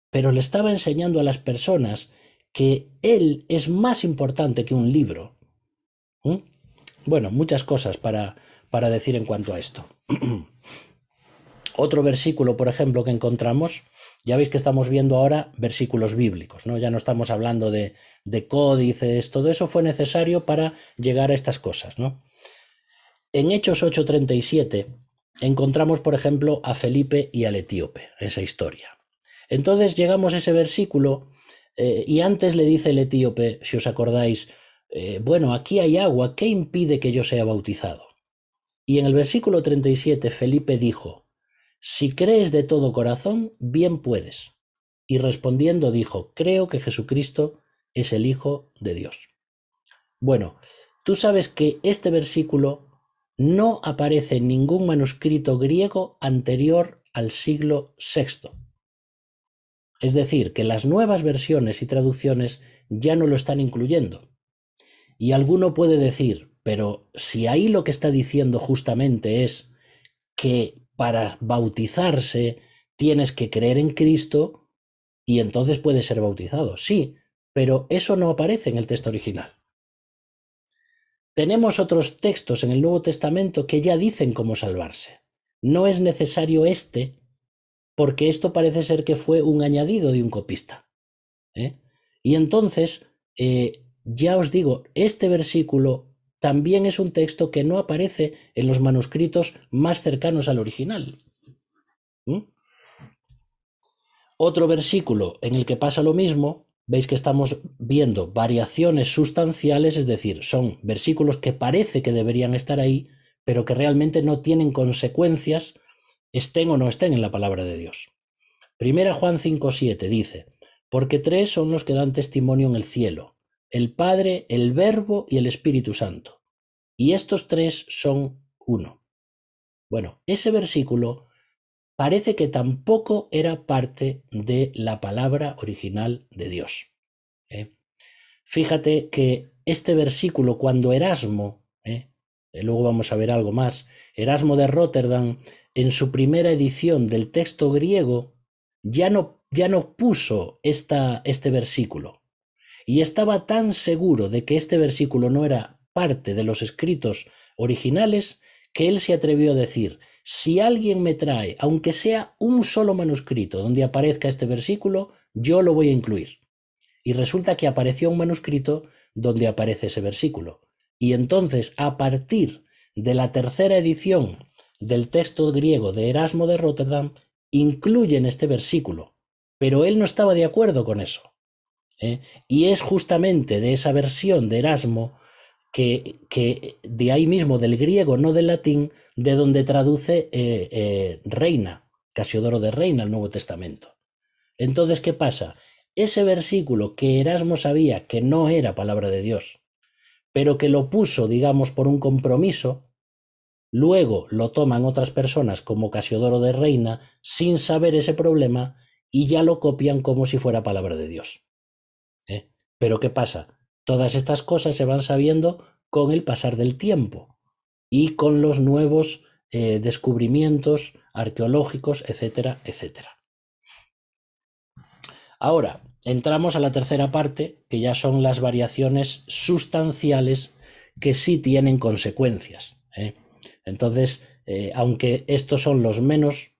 Speaker 1: Pero le estaba enseñando a las personas que él es más importante que un libro. ¿Mm? Bueno, muchas cosas para, para decir en cuanto a esto. Otro versículo, por ejemplo, que encontramos ya veis que estamos viendo ahora versículos bíblicos, ¿no? Ya no estamos hablando de, códices, todo eso fue necesario para llegar a estas cosas, ¿no? En Hechos 8:37 encontramos, por ejemplo, a Felipe y al etíope, esa historia. Entonces llegamos a ese versículo eh, y antes le dice el etíope, si os acordáis, eh, bueno, aquí hay agua, ¿qué impide que yo sea bautizado? Y en el versículo 37 Felipe dijo, si crees de todo corazón, bien puedes. Y respondiendo dijo, creo que Jesucristo es el Hijo de Dios. Bueno, tú sabes que este versículo no aparece en ningún manuscrito griego anterior al siglo VI. Es decir, que las nuevas versiones y traducciones ya no lo están incluyendo. Y alguno puede decir, pero si ahí lo que está diciendo justamente es que para bautizarse tienes que creer en Cristo y entonces puedes ser bautizado. Sí, pero eso no aparece en el texto original. Tenemos otros textos en el Nuevo Testamento que ya dicen cómo salvarse. No es necesario este, porque esto parece ser que fue un añadido de un copista. ¿eh? Y entonces, eh, ya os digo, este versículo también es un texto que no aparece en los manuscritos más cercanos al original. ¿Mm? Otro versículo en el que pasa lo mismo, veis que estamos viendo variaciones sustanciales, es decir, son versículos que parece que deberían estar ahí, pero que realmente no tienen consecuencias, estén o no estén en la palabra de Dios. Primera Juan 5.7 dice, porque tres son los que dan testimonio en el cielo, el Padre, el Verbo y el Espíritu Santo. Y estos tres son uno. Bueno, ese versículo parece que tampoco era parte de la palabra original de Dios. ¿eh? Fíjate que este versículo, cuando Erasmo, ¿eh? Eh, luego vamos a ver algo más, Erasmo de Rotterdam, en su primera edición del texto griego, ya no, ya no puso este versículo y estaba tan seguro de que este versículo no era parte de los escritos originales que él se atrevió a decir, si alguien me trae, aunque sea un solo manuscrito donde aparezca este versículo, yo lo voy a incluir. Y resulta que apareció un manuscrito donde aparece ese versículo. Y entonces, a partir de la tercera edición del texto griego de Erasmo de Rotterdam, incluyen este versículo. Pero él no estaba de acuerdo con eso. ¿eh? Y es justamente de esa versión de Erasmo que, que, de ahí mismo, del griego, no del latín, de donde traduce eh, eh, reina, Casiodoro de Reina, el Nuevo Testamento. Entonces, ¿qué pasa? Ese versículo que Erasmo sabía que no era palabra de Dios, pero que lo puso, digamos, por un compromiso, luego lo toman otras personas como Casiodoro de Reina sin saber ese problema y ya lo copian como si fuera palabra de Dios. Pero ¿qué pasa? Todas estas cosas se van sabiendo con el pasar del tiempo y con los nuevos eh, descubrimientos arqueológicos, etcétera, etcétera. Ahora, entramos a la tercera parte, que ya son las variaciones sustanciales que sí tienen consecuencias. ¿eh? Entonces, eh, aunque estos son los menos,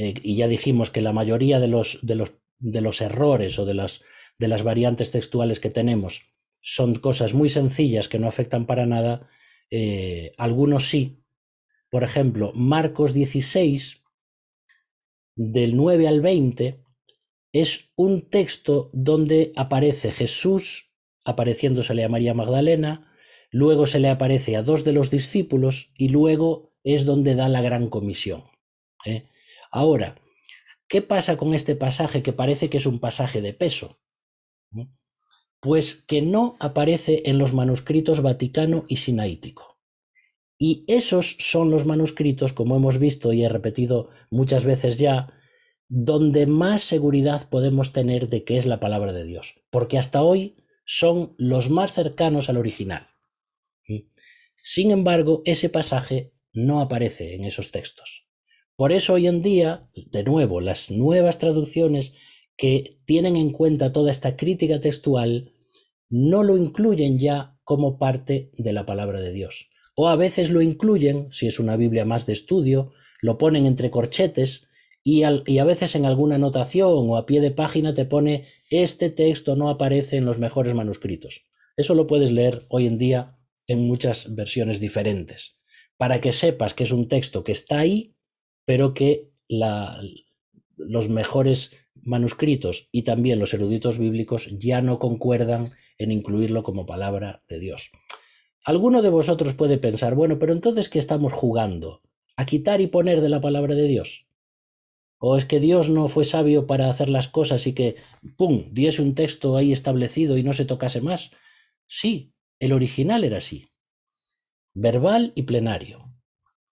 Speaker 1: y ya dijimos que la mayoría de los, de los, de los errores o de las de las variantes textuales que tenemos son cosas muy sencillas que no afectan para nada, eh, algunos sí. Por ejemplo, Marcos 16, del 9 al 20, es un texto donde aparece Jesús apareciéndosele a María Magdalena, luego se le aparece a dos de los discípulos y luego es donde da la gran comisión. ¿eh? Ahora, ¿qué pasa con este pasaje que parece que es un pasaje de peso? pues que no aparece en los manuscritos vaticano y sinaítico. Y esos son los manuscritos, como hemos visto y he repetido muchas veces ya, donde más seguridad podemos tener de que es la palabra de Dios, porque hasta hoy son los más cercanos al original. ¿Mm? Sin embargo, ese pasaje no aparece en esos textos. Por eso hoy en día, de nuevo, las nuevas traducciones que tienen en cuenta toda esta crítica textual no lo incluyen ya como parte de la palabra de Dios. O a veces lo incluyen, si es una Biblia más de estudio, lo ponen entre corchetes y, y, a veces en alguna anotación o a pie de página te pone este texto no aparece en los mejores manuscritos. Eso lo puedes leer hoy en día en muchas versiones diferentes, para que sepas que es un texto que está ahí, pero que los mejores manuscritos y también los eruditos bíblicos ya no concuerdan en incluirlo como palabra de Dios. Alguno de vosotros puede pensar, bueno, pero entonces ¿qué estamos jugando? ¿A quitar y poner de la palabra de Dios? ¿O es que Dios no fue sabio para hacer las cosas y que, ¡pum!, diese un texto ahí establecido y no se tocase más? Sí, el original era así, verbal y plenario.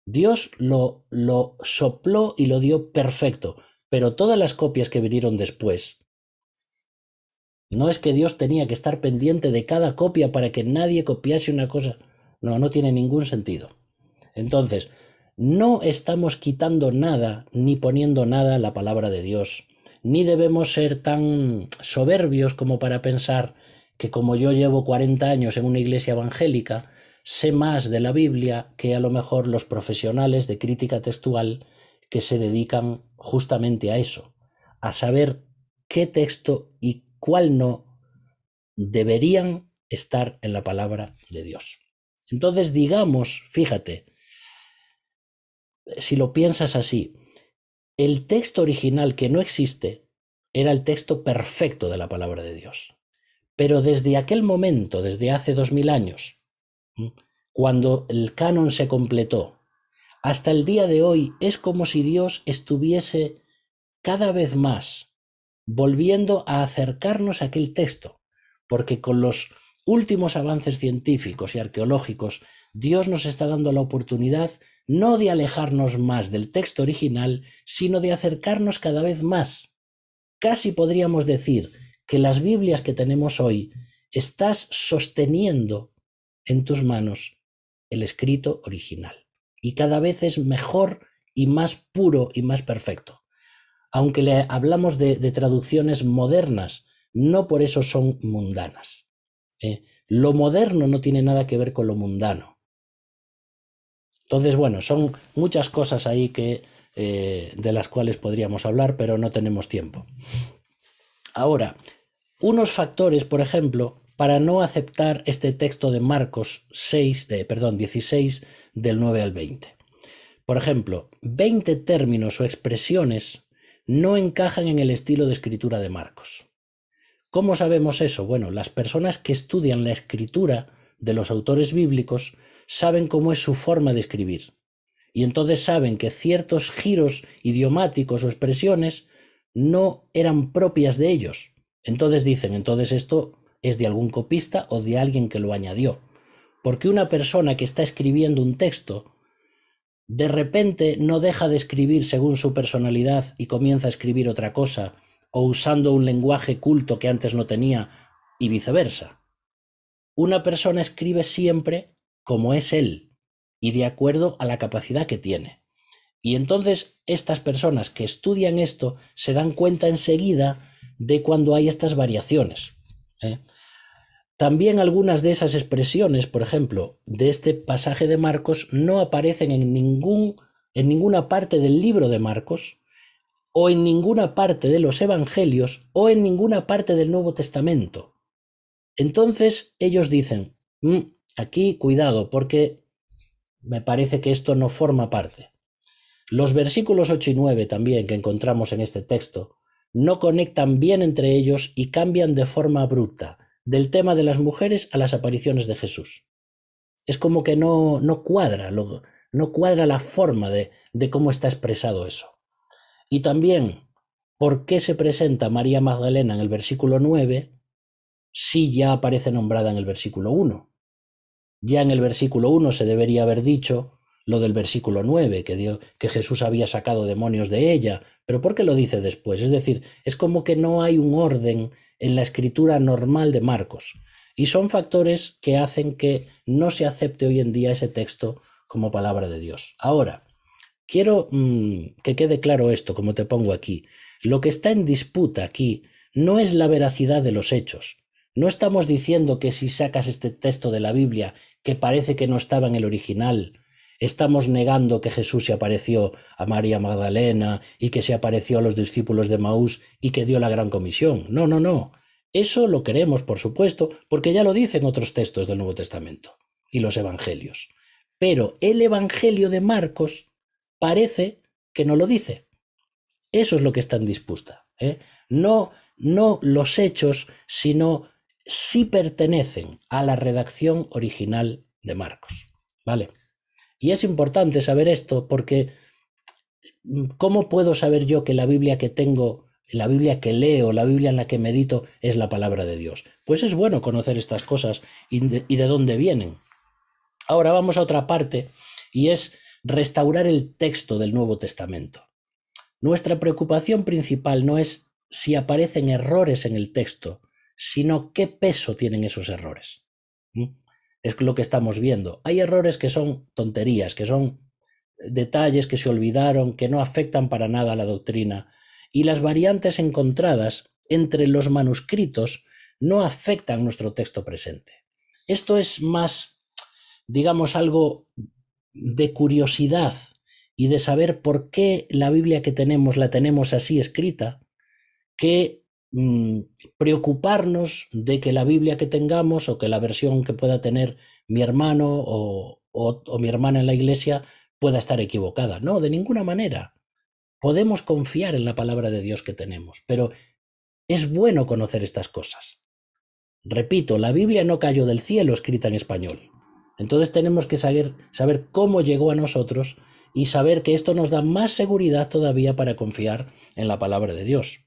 Speaker 1: Dios lo, lo sopló y lo dio perfecto. Pero todas las copias que vinieron después, no es que Dios tenía que estar pendiente de cada copia para que nadie copiase una cosa. No, no tiene ningún sentido. Entonces, no estamos quitando nada ni poniendo nada a la palabra de Dios. Ni debemos ser tan soberbios como para pensar que como yo llevo 40 años en una iglesia evangélica, sé más de la Biblia que a lo mejor los profesionales de crítica textual que se dedican justamente a eso, a saber qué texto y cuál no deberían estar en la palabra de Dios. Entonces digamos, fíjate, si lo piensas así, el texto original que no existe era el texto perfecto de la palabra de Dios. Pero desde aquel momento, desde hace dos mil años, cuando el canon se completó, hasta el día de hoy es como si Dios estuviese cada vez más volviendo a acercarnos a aquel texto, porque con los últimos avances científicos y arqueológicos, Dios nos está dando la oportunidad no de alejarnos más del texto original, sino de acercarnos cada vez más. Casi podríamos decir que las Biblias que tenemos hoy estás sosteniendo en tus manos el escrito original y cada vez es mejor y más puro y más perfecto. Aunque le hablamos de, traducciones modernas, no por eso son mundanas. ¿eh? lo moderno no tiene nada que ver con lo mundano. Entonces, bueno, son muchas cosas ahí que, eh, de las cuales podríamos hablar, pero no tenemos tiempo. Ahora, unos factores, por ejemplo, para no aceptar este texto de Marcos 6, perdón, 16 del 9 al 20. Por ejemplo, 20 términos o expresiones no encajan en el estilo de escritura de Marcos. ¿Cómo sabemos eso? Bueno, las personas que estudian la escritura de los autores bíblicos saben cómo es su forma de escribir. Y entonces saben que ciertos giros idiomáticos o expresiones no eran propias de ellos. Entonces dicen, entonces esto es de algún copista o de alguien que lo añadió. Porque una persona que está escribiendo un texto, de repente no deja de escribir según su personalidad y comienza a escribir otra cosa, o usando un lenguaje culto que antes no tenía, y viceversa. Una persona escribe siempre como es él, y de acuerdo a la capacidad que tiene. Y entonces estas personas que estudian esto se dan cuenta enseguida de cuando hay estas variaciones. ¿eh? También algunas de esas expresiones, por ejemplo, de este pasaje de Marcos, no aparecen en, ningún, en ninguna parte del libro de Marcos, o en ninguna parte de los Evangelios, o en ninguna parte del Nuevo Testamento. Entonces ellos dicen, mm, aquí cuidado, porque me parece que esto no forma parte. Los versículos 8 y 9 también que encontramos en este texto no conectan bien entre ellos y cambian de forma abrupta, del tema de las mujeres a las apariciones de Jesús. Es como que no, no cuadra, no cuadra la forma de, de cómo está expresado eso. Y también, ¿por qué se presenta María Magdalena en el versículo 9 si ya aparece nombrada en el versículo 1? Ya en el versículo 1 se debería haber dicho lo del versículo 9, que, dio que Jesús había sacado demonios de ella, pero ¿por qué lo dice después? Es decir, es como que no hay un orden en la escritura normal de Marcos. Y son factores que hacen que no se acepte hoy en día ese texto como palabra de Dios. Ahora, quiero mm, que quede claro esto, como te pongo aquí. Lo que está en disputa aquí no es la veracidad de los hechos. No estamos diciendo que si sacas este texto de la Biblia que parece que no estaba en el original, ¿Estamos negando que Jesús se apareció a María Magdalena y que se apareció a los discípulos de Maús y que dio la gran comisión? No, no, no. Eso lo queremos, por supuesto, porque ya lo dicen otros textos del Nuevo Testamento y los Evangelios. Pero el Evangelio de Marcos parece que no lo dice. Eso es lo que está en disputa. ¿eh? No, no los hechos, sino si pertenecen a la redacción original de Marcos. ¿Vale? Y es importante saber esto porque mm, ¿cómo puedo saber yo que la Biblia que tengo, la Biblia que leo, la Biblia en la que medito es la palabra de Dios? Pues es bueno conocer estas cosas y de, dónde vienen. Ahora vamos a otra parte y es restaurar el texto del Nuevo Testamento. Nuestra preocupación principal no es si aparecen errores en el texto, sino qué peso tienen esos errores. Es lo que estamos viendo. Hay errores que son tonterías, que son eh, detalles que se olvidaron, que no afectan para nada a la doctrina. Y las variantes encontradas entre los manuscritos no afectan nuestro texto presente. Esto es más, digamos, algo de curiosidad y de saber por qué la Biblia que tenemos la tenemos así escrita, que Mm, preocuparnos de que la Biblia que tengamos o que la versión que pueda tener mi hermano o, o mi hermana en la iglesia pueda estar equivocada. No, de ninguna manera. Podemos confiar en la palabra de Dios que tenemos, pero es bueno conocer estas cosas. Repito, la Biblia no cayó del cielo escrita en español. Entonces tenemos que saber, saber, cómo llegó a nosotros y saber que esto nos da más seguridad todavía para confiar en la palabra de Dios.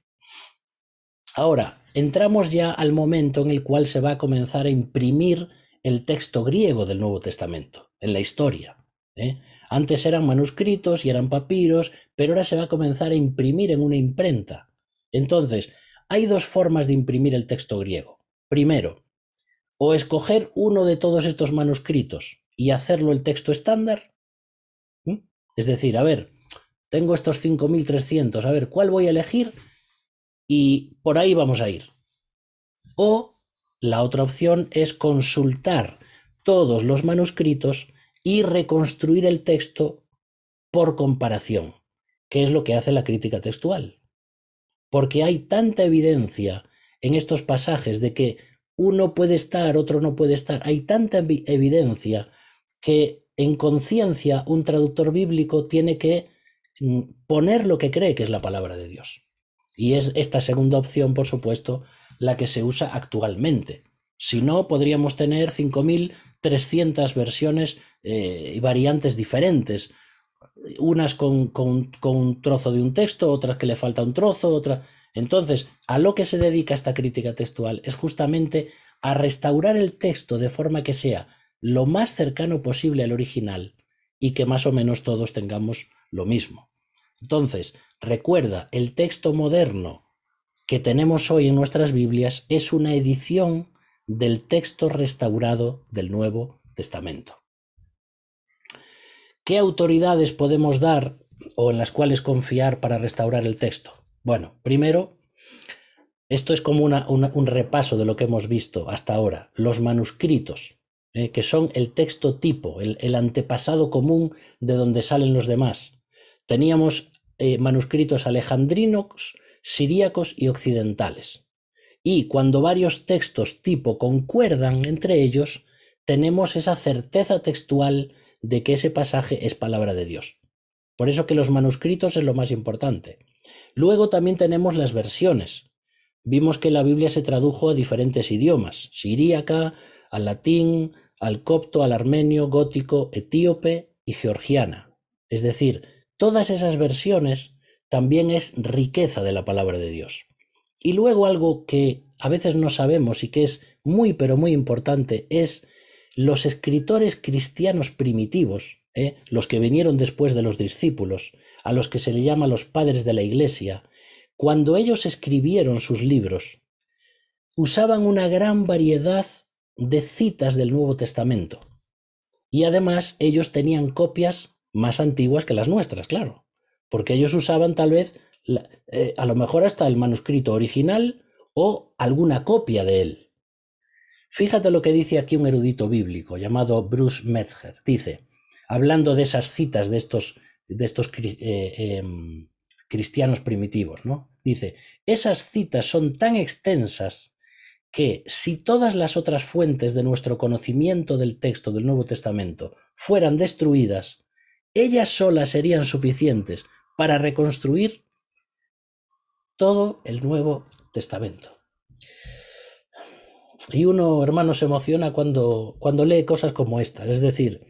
Speaker 1: Ahora, entramos ya al momento en el cual se va a comenzar a imprimir el texto griego del Nuevo Testamento, en la historia. ¿eh? Antes eran manuscritos y eran papiros, pero ahora se va a comenzar a imprimir en una imprenta. Entonces, hay dos formas de imprimir el texto griego. Primero, o escoger uno de todos estos manuscritos y hacerlo el texto estándar. Es decir, a ver, tengo estos 5.300, a ver, ¿cuál voy a elegir? y por ahí vamos a ir. O la otra opción es consultar todos los manuscritos y reconstruir el texto por comparación, que es lo que hace la crítica textual. Porque hay tanta evidencia en estos pasajes de que uno puede estar, otro no puede estar, hay tanta evidencia que en conciencia un traductor bíblico tiene que mm, poner lo que cree que es la palabra de Dios. Y es esta segunda opción, por supuesto, la que se usa actualmente. Si no, podríamos tener 5.300 versiones eh, y variantes diferentes, unas con, con, un trozo de un texto, otras que le falta un trozo, otras... Entonces, a lo que se dedica esta crítica textual es justamente a restaurar el texto de forma que sea lo más cercano posible al original y que más o menos todos tengamos lo mismo. Entonces, Recuerda, el texto moderno que tenemos hoy en nuestras Biblias es una edición del texto restaurado del Nuevo Testamento. ¿Qué autoridades podemos dar o en las cuales confiar para restaurar el texto? Bueno, primero, esto es como un repaso de lo que hemos visto hasta ahora, los manuscritos, eh, que son el texto tipo, el, el antepasado común de donde salen los demás. Teníamos eh, manuscritos alejandrinos, siríacos y occidentales. Y cuando varios textos tipo concuerdan entre ellos, tenemos esa certeza textual de que ese pasaje es palabra de Dios. Por eso que los manuscritos es lo más importante. Luego también tenemos las versiones. Vimos que la Biblia se tradujo a diferentes idiomas, siríaca, al latín, al copto, al armenio, gótico, etíope y georgiana. Es decir, Todas esas versiones también es riqueza de la palabra de Dios. Y luego algo que a veces no sabemos y que es muy pero muy importante es los escritores cristianos primitivos, ¿eh? los que vinieron después de los discípulos, a los que se le llama los padres de la iglesia, cuando ellos escribieron sus libros, usaban una gran variedad de citas del Nuevo Testamento. Y además ellos tenían copias más antiguas que las nuestras, claro, porque ellos usaban tal vez, eh, a lo mejor hasta el manuscrito original o alguna copia de él. Fíjate lo que dice aquí un erudito bíblico llamado Bruce Metzger. Dice, hablando de esas citas de estos, de estos eh, em, cristianos primitivos, ¿no? Dice, esas citas son tan extensas que si todas las otras fuentes de nuestro conocimiento del texto del Nuevo Testamento fueran destruidas, ellas solas serían suficientes para reconstruir todo el Nuevo Testamento. Y uno, hermano, se emociona cuando, cuando lee cosas como estas. Es decir,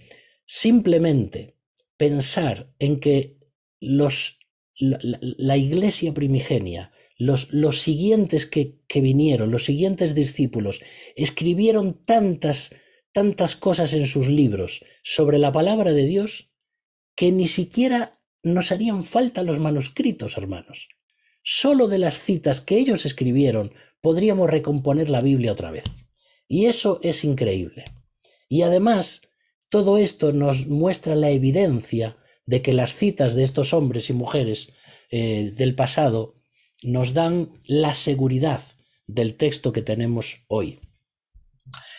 Speaker 1: simplemente pensar en que los, la, iglesia primigenia, los, los siguientes que, que, vinieron, los siguientes discípulos, escribieron tantas, tantas cosas en sus libros sobre la palabra de Dios que ni siquiera nos harían falta los manuscritos, hermanos. Solo de las citas que ellos escribieron podríamos recomponer la Biblia otra vez. Y eso es increíble. Y además, todo esto nos muestra la evidencia de que las citas de estos hombres y mujeres eh, del pasado nos dan la seguridad del texto que tenemos hoy.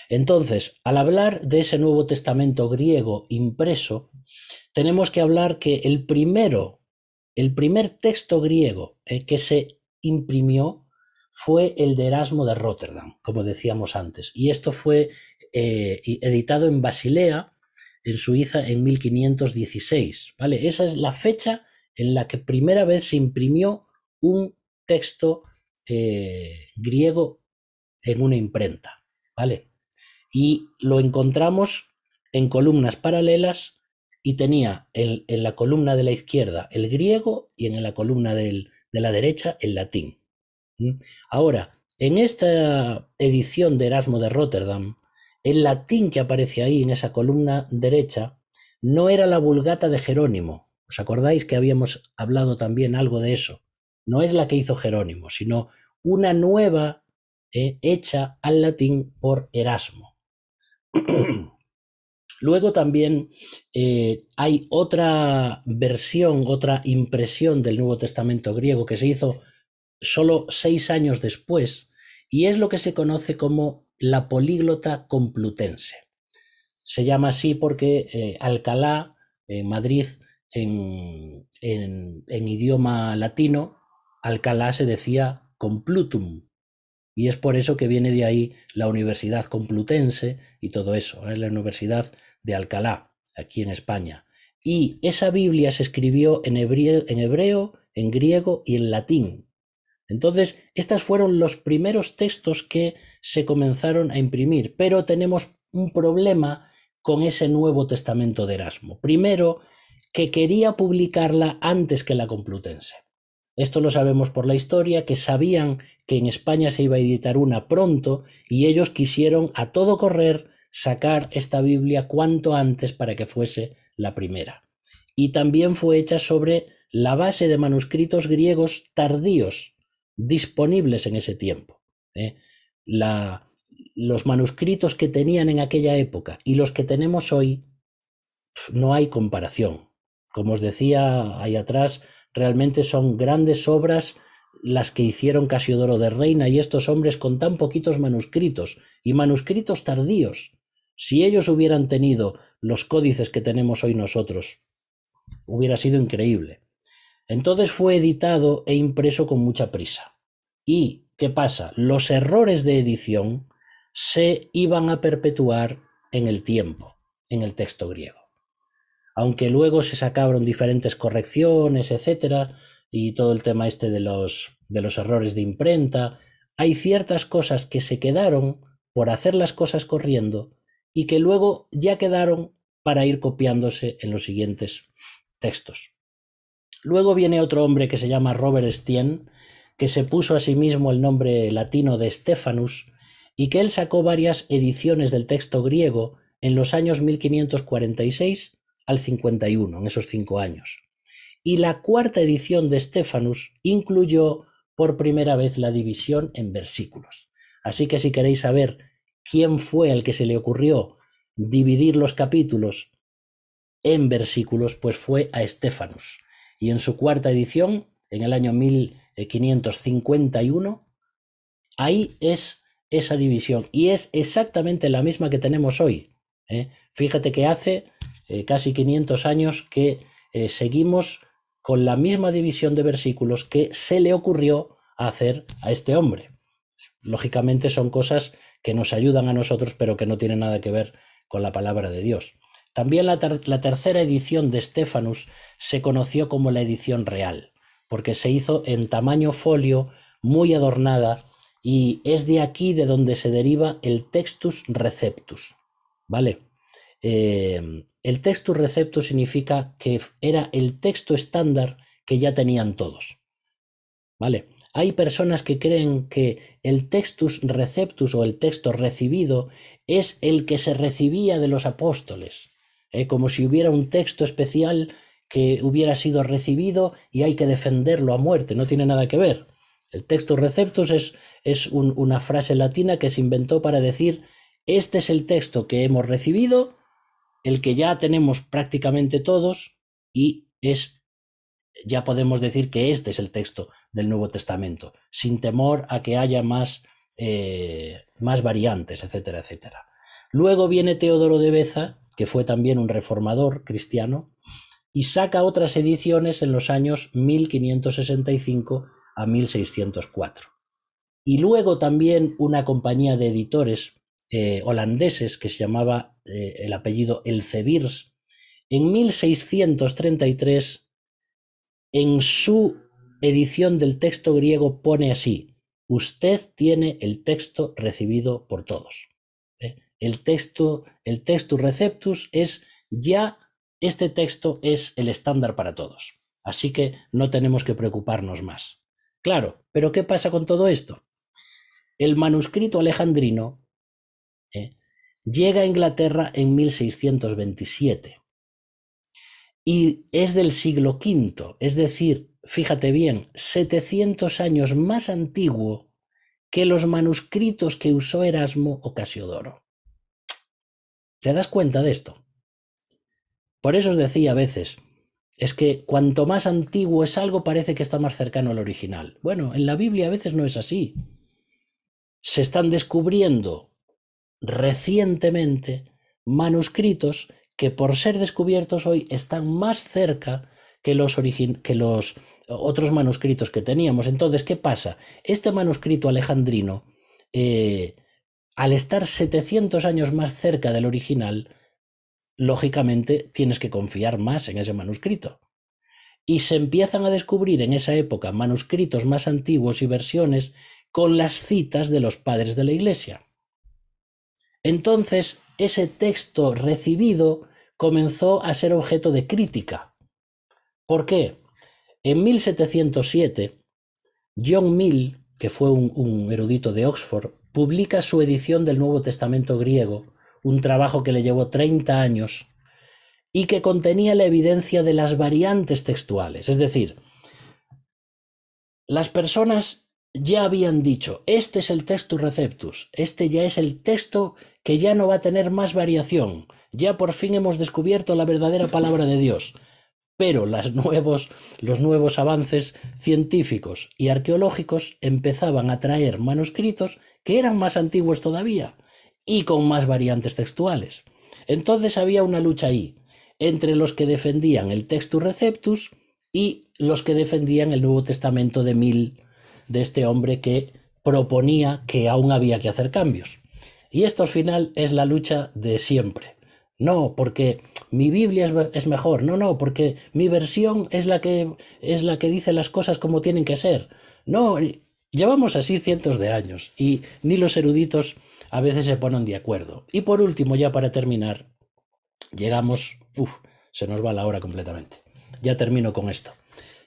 Speaker 1: Entonces, al hablar de ese Nuevo Testamento griego impreso, tenemos que hablar que el primero, el primer texto griego eh, que se imprimió fue el de Erasmo de Rotterdam, como decíamos antes, y esto fue eh, editado en Basilea, en Suiza, en 1516. ¿vale? Esa es la fecha en la que primera vez se imprimió un texto eh, griego en una imprenta, ¿vale? Y lo encontramos en columnas paralelas y tenía en, la columna de la izquierda el griego y en la columna de la derecha el latín. Ahora, en esta edición de Erasmo de Rotterdam, el latín que aparece ahí en esa columna derecha no era la vulgata de Jerónimo. ¿Os acordáis que habíamos hablado también algo de eso? No es la que hizo Jerónimo, sino una nueva eh, hecha al latín por Erasmo. Luego también eh, hay otra versión, otra impresión del Nuevo Testamento griego que se hizo solo seis años después y es lo que se conoce como la políglota complutense. Se llama así porque eh, Alcalá, eh, en Madrid, en idioma latino, Alcalá se decía complutum, y es por eso que viene de ahí la Universidad Complutense y todo eso, ¿eh? la Universidad de Alcalá, aquí en España. Y esa Biblia se escribió en hebreo, en hebreo, en griego y en latín. Entonces, estos fueron los primeros textos que se comenzaron a imprimir, pero tenemos un problema con ese Nuevo Testamento de Erasmo. Primero, que quería publicarla antes que la Complutense. Esto lo sabemos por la historia, que sabían que en España se iba a editar una pronto y ellos quisieron a todo correr sacar esta Biblia cuanto antes para que fuese la primera. Y también fue hecha sobre la base de manuscritos griegos tardíos disponibles en ese tiempo. ¿eh? La, los manuscritos que tenían en aquella época y los que tenemos hoy, no hay comparación. Como os decía ahí atrás, realmente son grandes obras las que hicieron Casiodoro de Reina y estos hombres con tan poquitos manuscritos y manuscritos tardíos. Si ellos hubieran tenido los códices que tenemos hoy nosotros, hubiera sido increíble. Entonces fue editado e impreso con mucha prisa. ¿Y qué pasa? Los errores de edición se iban a perpetuar en el tiempo, en el texto griego aunque luego se sacaron diferentes correcciones, etcétera, y todo el tema este de los, de los errores de imprenta, hay ciertas cosas que se quedaron por hacer las cosas corriendo y que luego ya quedaron para ir copiándose en los siguientes textos. Luego viene otro hombre que se llama Robert Stien, que se puso a sí mismo el nombre latino de Stephanus, y que él sacó varias ediciones del texto griego en los años 1546 al 51, en esos cinco años. Y la cuarta edición de Stephanus incluyó por primera vez la división en versículos. Así que si queréis saber quién fue el que se le ocurrió dividir los capítulos en versículos, pues fue a Stephanus Y en su cuarta edición, en el año 1551, ahí es esa división. Y es exactamente la misma que tenemos hoy. ¿eh? Fíjate que hace eh, casi 500 años que eh, seguimos con la misma división de versículos que se le ocurrió hacer a este hombre. Lógicamente son cosas que nos ayudan a nosotros, pero que no tienen nada que ver con la palabra de Dios. También la, tercera edición de Stephanus se conoció como la edición real, porque se hizo en tamaño folio, muy adornada, y es de aquí de donde se deriva el Textus Receptus. ¿Vale? Em, el textus Receptus significa que era el texto estándar que ya tenían todos. ¿Vale? Hay personas que creen que el textus receptus o el texto recibido es el que se recibía de los apóstoles, ¿eh? como si hubiera un texto especial que hubiera sido recibido y hay que defenderlo a muerte, no tiene nada que ver. El textus receptus es, es una frase latina que se inventó para decir, este es el texto que hemos recibido el que ya tenemos prácticamente todos y es, ya podemos decir que este es el texto del Nuevo Testamento, sin temor a que haya más, eh, más variantes, etcétera, etcétera. Luego viene Teodoro de Beza, que fue también un reformador cristiano, y saca otras ediciones en los años 1565 a 1604. Y luego también una compañía de editores eh, holandeses que se llamaba eh, el apellido Elzevirs en 1633, en su edición del texto griego pone así, usted tiene el texto recibido por todos. Eh, el texto, el textus receptus es ya, este texto es el estándar para todos. Así que no tenemos que preocuparnos más. Claro, pero ¿qué pasa con todo esto? El manuscrito alejandrino ¿eh? llega a Inglaterra en 1627 y es del siglo V, es decir, fíjate bien, 700 años más antiguo que los manuscritos que usó Erasmo o Casiodoro. ¿Te das cuenta de esto? Por eso os decía a veces, es que cuanto más antiguo es algo parece que está más cercano al original. Bueno, en la Biblia a veces no es así. Se están descubriendo recientemente manuscritos que por ser descubiertos hoy están más cerca que los, que los otros manuscritos que teníamos. Entonces, ¿qué pasa? Este manuscrito alejandrino, eh, al estar 700 años más cerca del original, lógicamente tienes que confiar más en ese manuscrito. Y se empiezan a descubrir en esa época manuscritos más antiguos y versiones con las citas de los padres de la Iglesia. Entonces, ese texto recibido comenzó a ser objeto de crítica. ¿Por qué? En 1707, John Mill, que fue un, erudito de Oxford, publica su edición del Nuevo Testamento griego, un trabajo que le llevó 30 años y que contenía la evidencia de las variantes textuales. Es decir, las personas ya habían dicho, este es el textus receptus, este ya es el texto que ya no va a tener más variación. Ya por fin hemos descubierto la verdadera palabra de Dios. Pero nuevos, los nuevos avances científicos y arqueológicos empezaban a traer manuscritos que eran más antiguos todavía y con más variantes textuales. Entonces había una lucha ahí, entre los que defendían el Textus Receptus y los que defendían el Nuevo Testamento de Mil de este hombre que proponía que aún había que hacer cambios. Y esto al final es la lucha de siempre. No, porque mi Biblia es, mejor. No, no, porque mi versión es la que es la que dice las cosas como tienen que ser. No, llevamos así cientos de años y ni los eruditos a veces se ponen de acuerdo. Y por último, ya para terminar, llegamos, uf, se nos va la hora completamente. Ya termino con esto.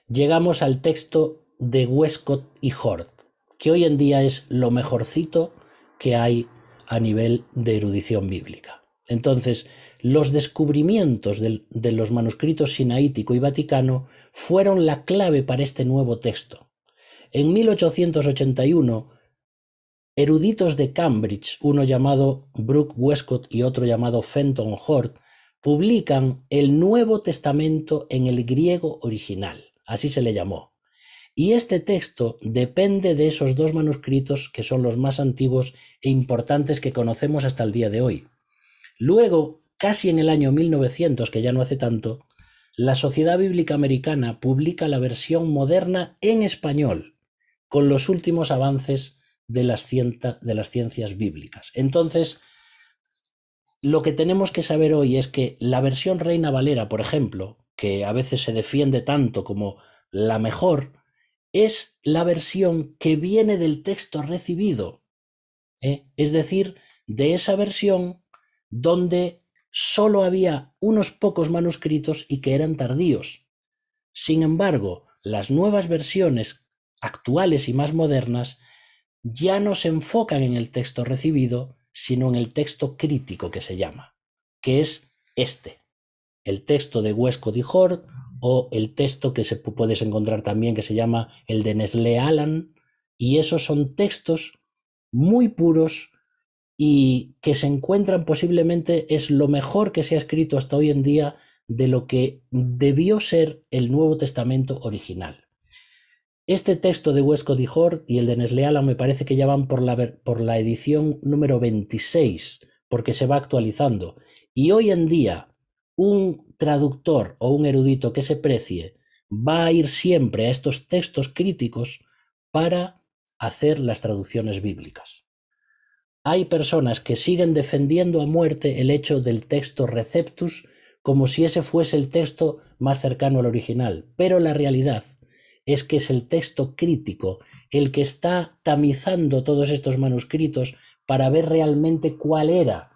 Speaker 1: Llegamos al texto de Westcott y Hort, que hoy en día es lo mejorcito que hay a nivel de erudición bíblica. Entonces, los descubrimientos de, los manuscritos sinaítico y vaticano fueron la clave para este nuevo texto. En 1881, eruditos de Cambridge, uno llamado Brooke Westcott y otro llamado Fenton Hort, publican el Nuevo Testamento en el griego original, así se le llamó, y este texto depende de esos dos manuscritos que son los más antiguos e importantes que conocemos hasta el día de hoy. Luego, casi en el año 1900, que ya no hace tanto, la Sociedad Bíblica Americana publica la versión moderna en español, con los últimos avances de las, de las, ciencias bíblicas. Entonces, lo que tenemos que saber hoy es que la versión Reina Valera, por ejemplo, que a veces se defiende tanto como la mejor, es la versión que viene del texto recibido, ¿eh? es decir, de esa versión donde sólo había unos pocos manuscritos y que eran tardíos. Sin embargo, las nuevas versiones actuales y más modernas ya no se enfocan en el texto recibido, sino en el texto crítico que se llama, que es este, el texto de Huesco Dijord o el texto que se puedes encontrar también que se llama el de Nestlé y esos son textos muy puros y que se encuentran posiblemente es lo mejor que se ha escrito hasta hoy en día de lo que debió ser el Nuevo Testamento original. Este texto de Huesco jord y el de Nestlé me parece que ya van por la, por la edición número 26, porque se va actualizando. Y hoy en día, un traductor o un erudito que se precie va a ir siempre a estos textos críticos para hacer las traducciones bíblicas. Hay personas que siguen defendiendo a muerte el hecho del texto receptus como si ese fuese el texto más cercano al original, pero la realidad es que es el texto crítico el que está tamizando todos estos manuscritos para ver realmente cuál era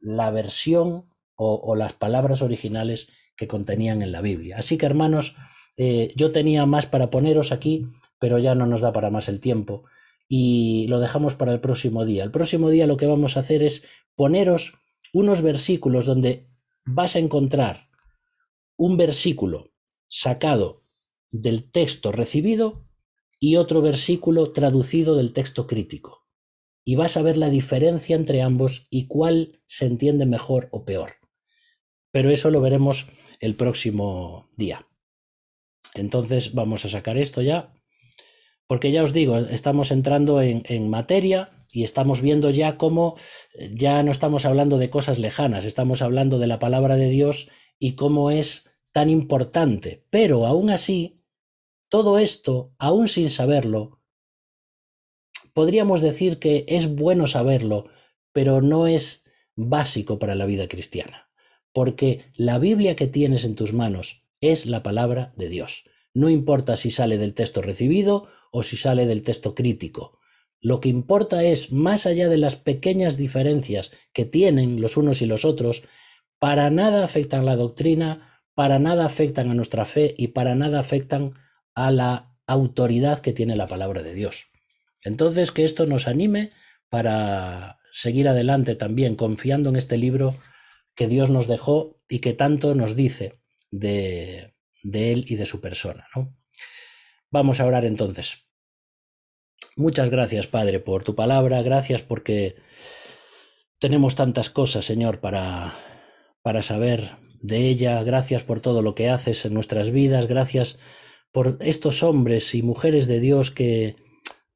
Speaker 1: la versión o, las palabras originales que contenían en la Biblia. Así que, hermanos, eh, yo tenía más para poneros aquí, pero ya no nos da para más el tiempo y lo dejamos para el próximo día. El próximo día lo que vamos a hacer es poneros unos versículos donde vas a encontrar un versículo sacado del texto recibido y otro versículo traducido del texto crítico. Y vas a ver la diferencia entre ambos y cuál se entiende mejor o peor. Pero eso lo veremos el próximo día. Entonces vamos a sacar esto ya, porque ya os digo, estamos entrando en, materia, y estamos viendo ya cómo ya no estamos hablando de cosas lejanas, estamos hablando de la palabra de Dios y cómo es tan importante. Pero aún así, todo esto, aún sin saberlo, podríamos decir que es bueno saberlo, pero no es básico para la vida cristiana porque la Biblia que tienes en tus manos es la palabra de Dios. No importa si sale del texto recibido o si sale del texto crítico. Lo que importa es, más allá de las pequeñas diferencias que tienen los unos y los otros, para nada afectan la doctrina, para nada afectan a nuestra fe y para nada afectan a la autoridad que tiene la palabra de Dios. Entonces, que esto nos anime para seguir adelante también confiando en este libro que Dios nos dejó y que tanto nos dice de, Él y de su persona. ¿no? Vamos a orar entonces. Muchas gracias, Padre, por tu palabra. Gracias porque tenemos tantas cosas, Señor, para, para saber de ella. Gracias por todo lo que haces en nuestras vidas. Gracias por estos hombres y mujeres de Dios que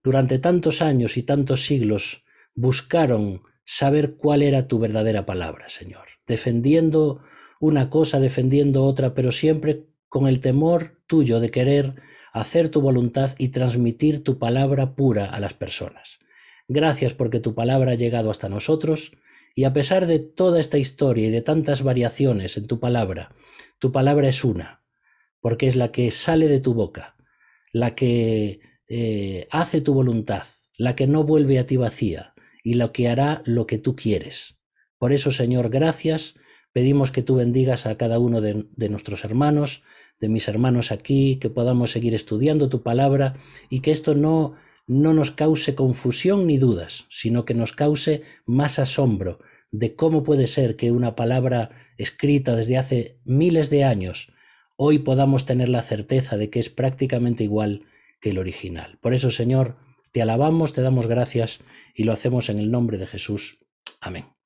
Speaker 1: durante tantos años y tantos siglos buscaron saber cuál era tu verdadera palabra, Señor, defendiendo una cosa, defendiendo otra, pero siempre con el temor tuyo de querer hacer tu voluntad y transmitir tu palabra pura a las personas. Gracias porque tu palabra ha llegado hasta nosotros y a pesar de toda esta historia y de tantas variaciones en tu palabra, tu palabra es una, porque es la que sale de tu boca, la que eh, hace tu voluntad, la que no vuelve a ti vacía, y lo que hará lo que tú quieres. Por eso, Señor, gracias. Pedimos que tú bendigas a cada uno de, de, nuestros hermanos, de mis hermanos aquí, que podamos seguir estudiando tu palabra y que esto no, no nos cause confusión ni dudas, sino que nos cause más asombro de cómo puede ser que una palabra escrita desde hace miles de años hoy podamos tener la certeza de que es prácticamente igual que el original. Por eso, Señor, te alabamos, te damos gracias y lo hacemos en el nombre de Jesús. Amén.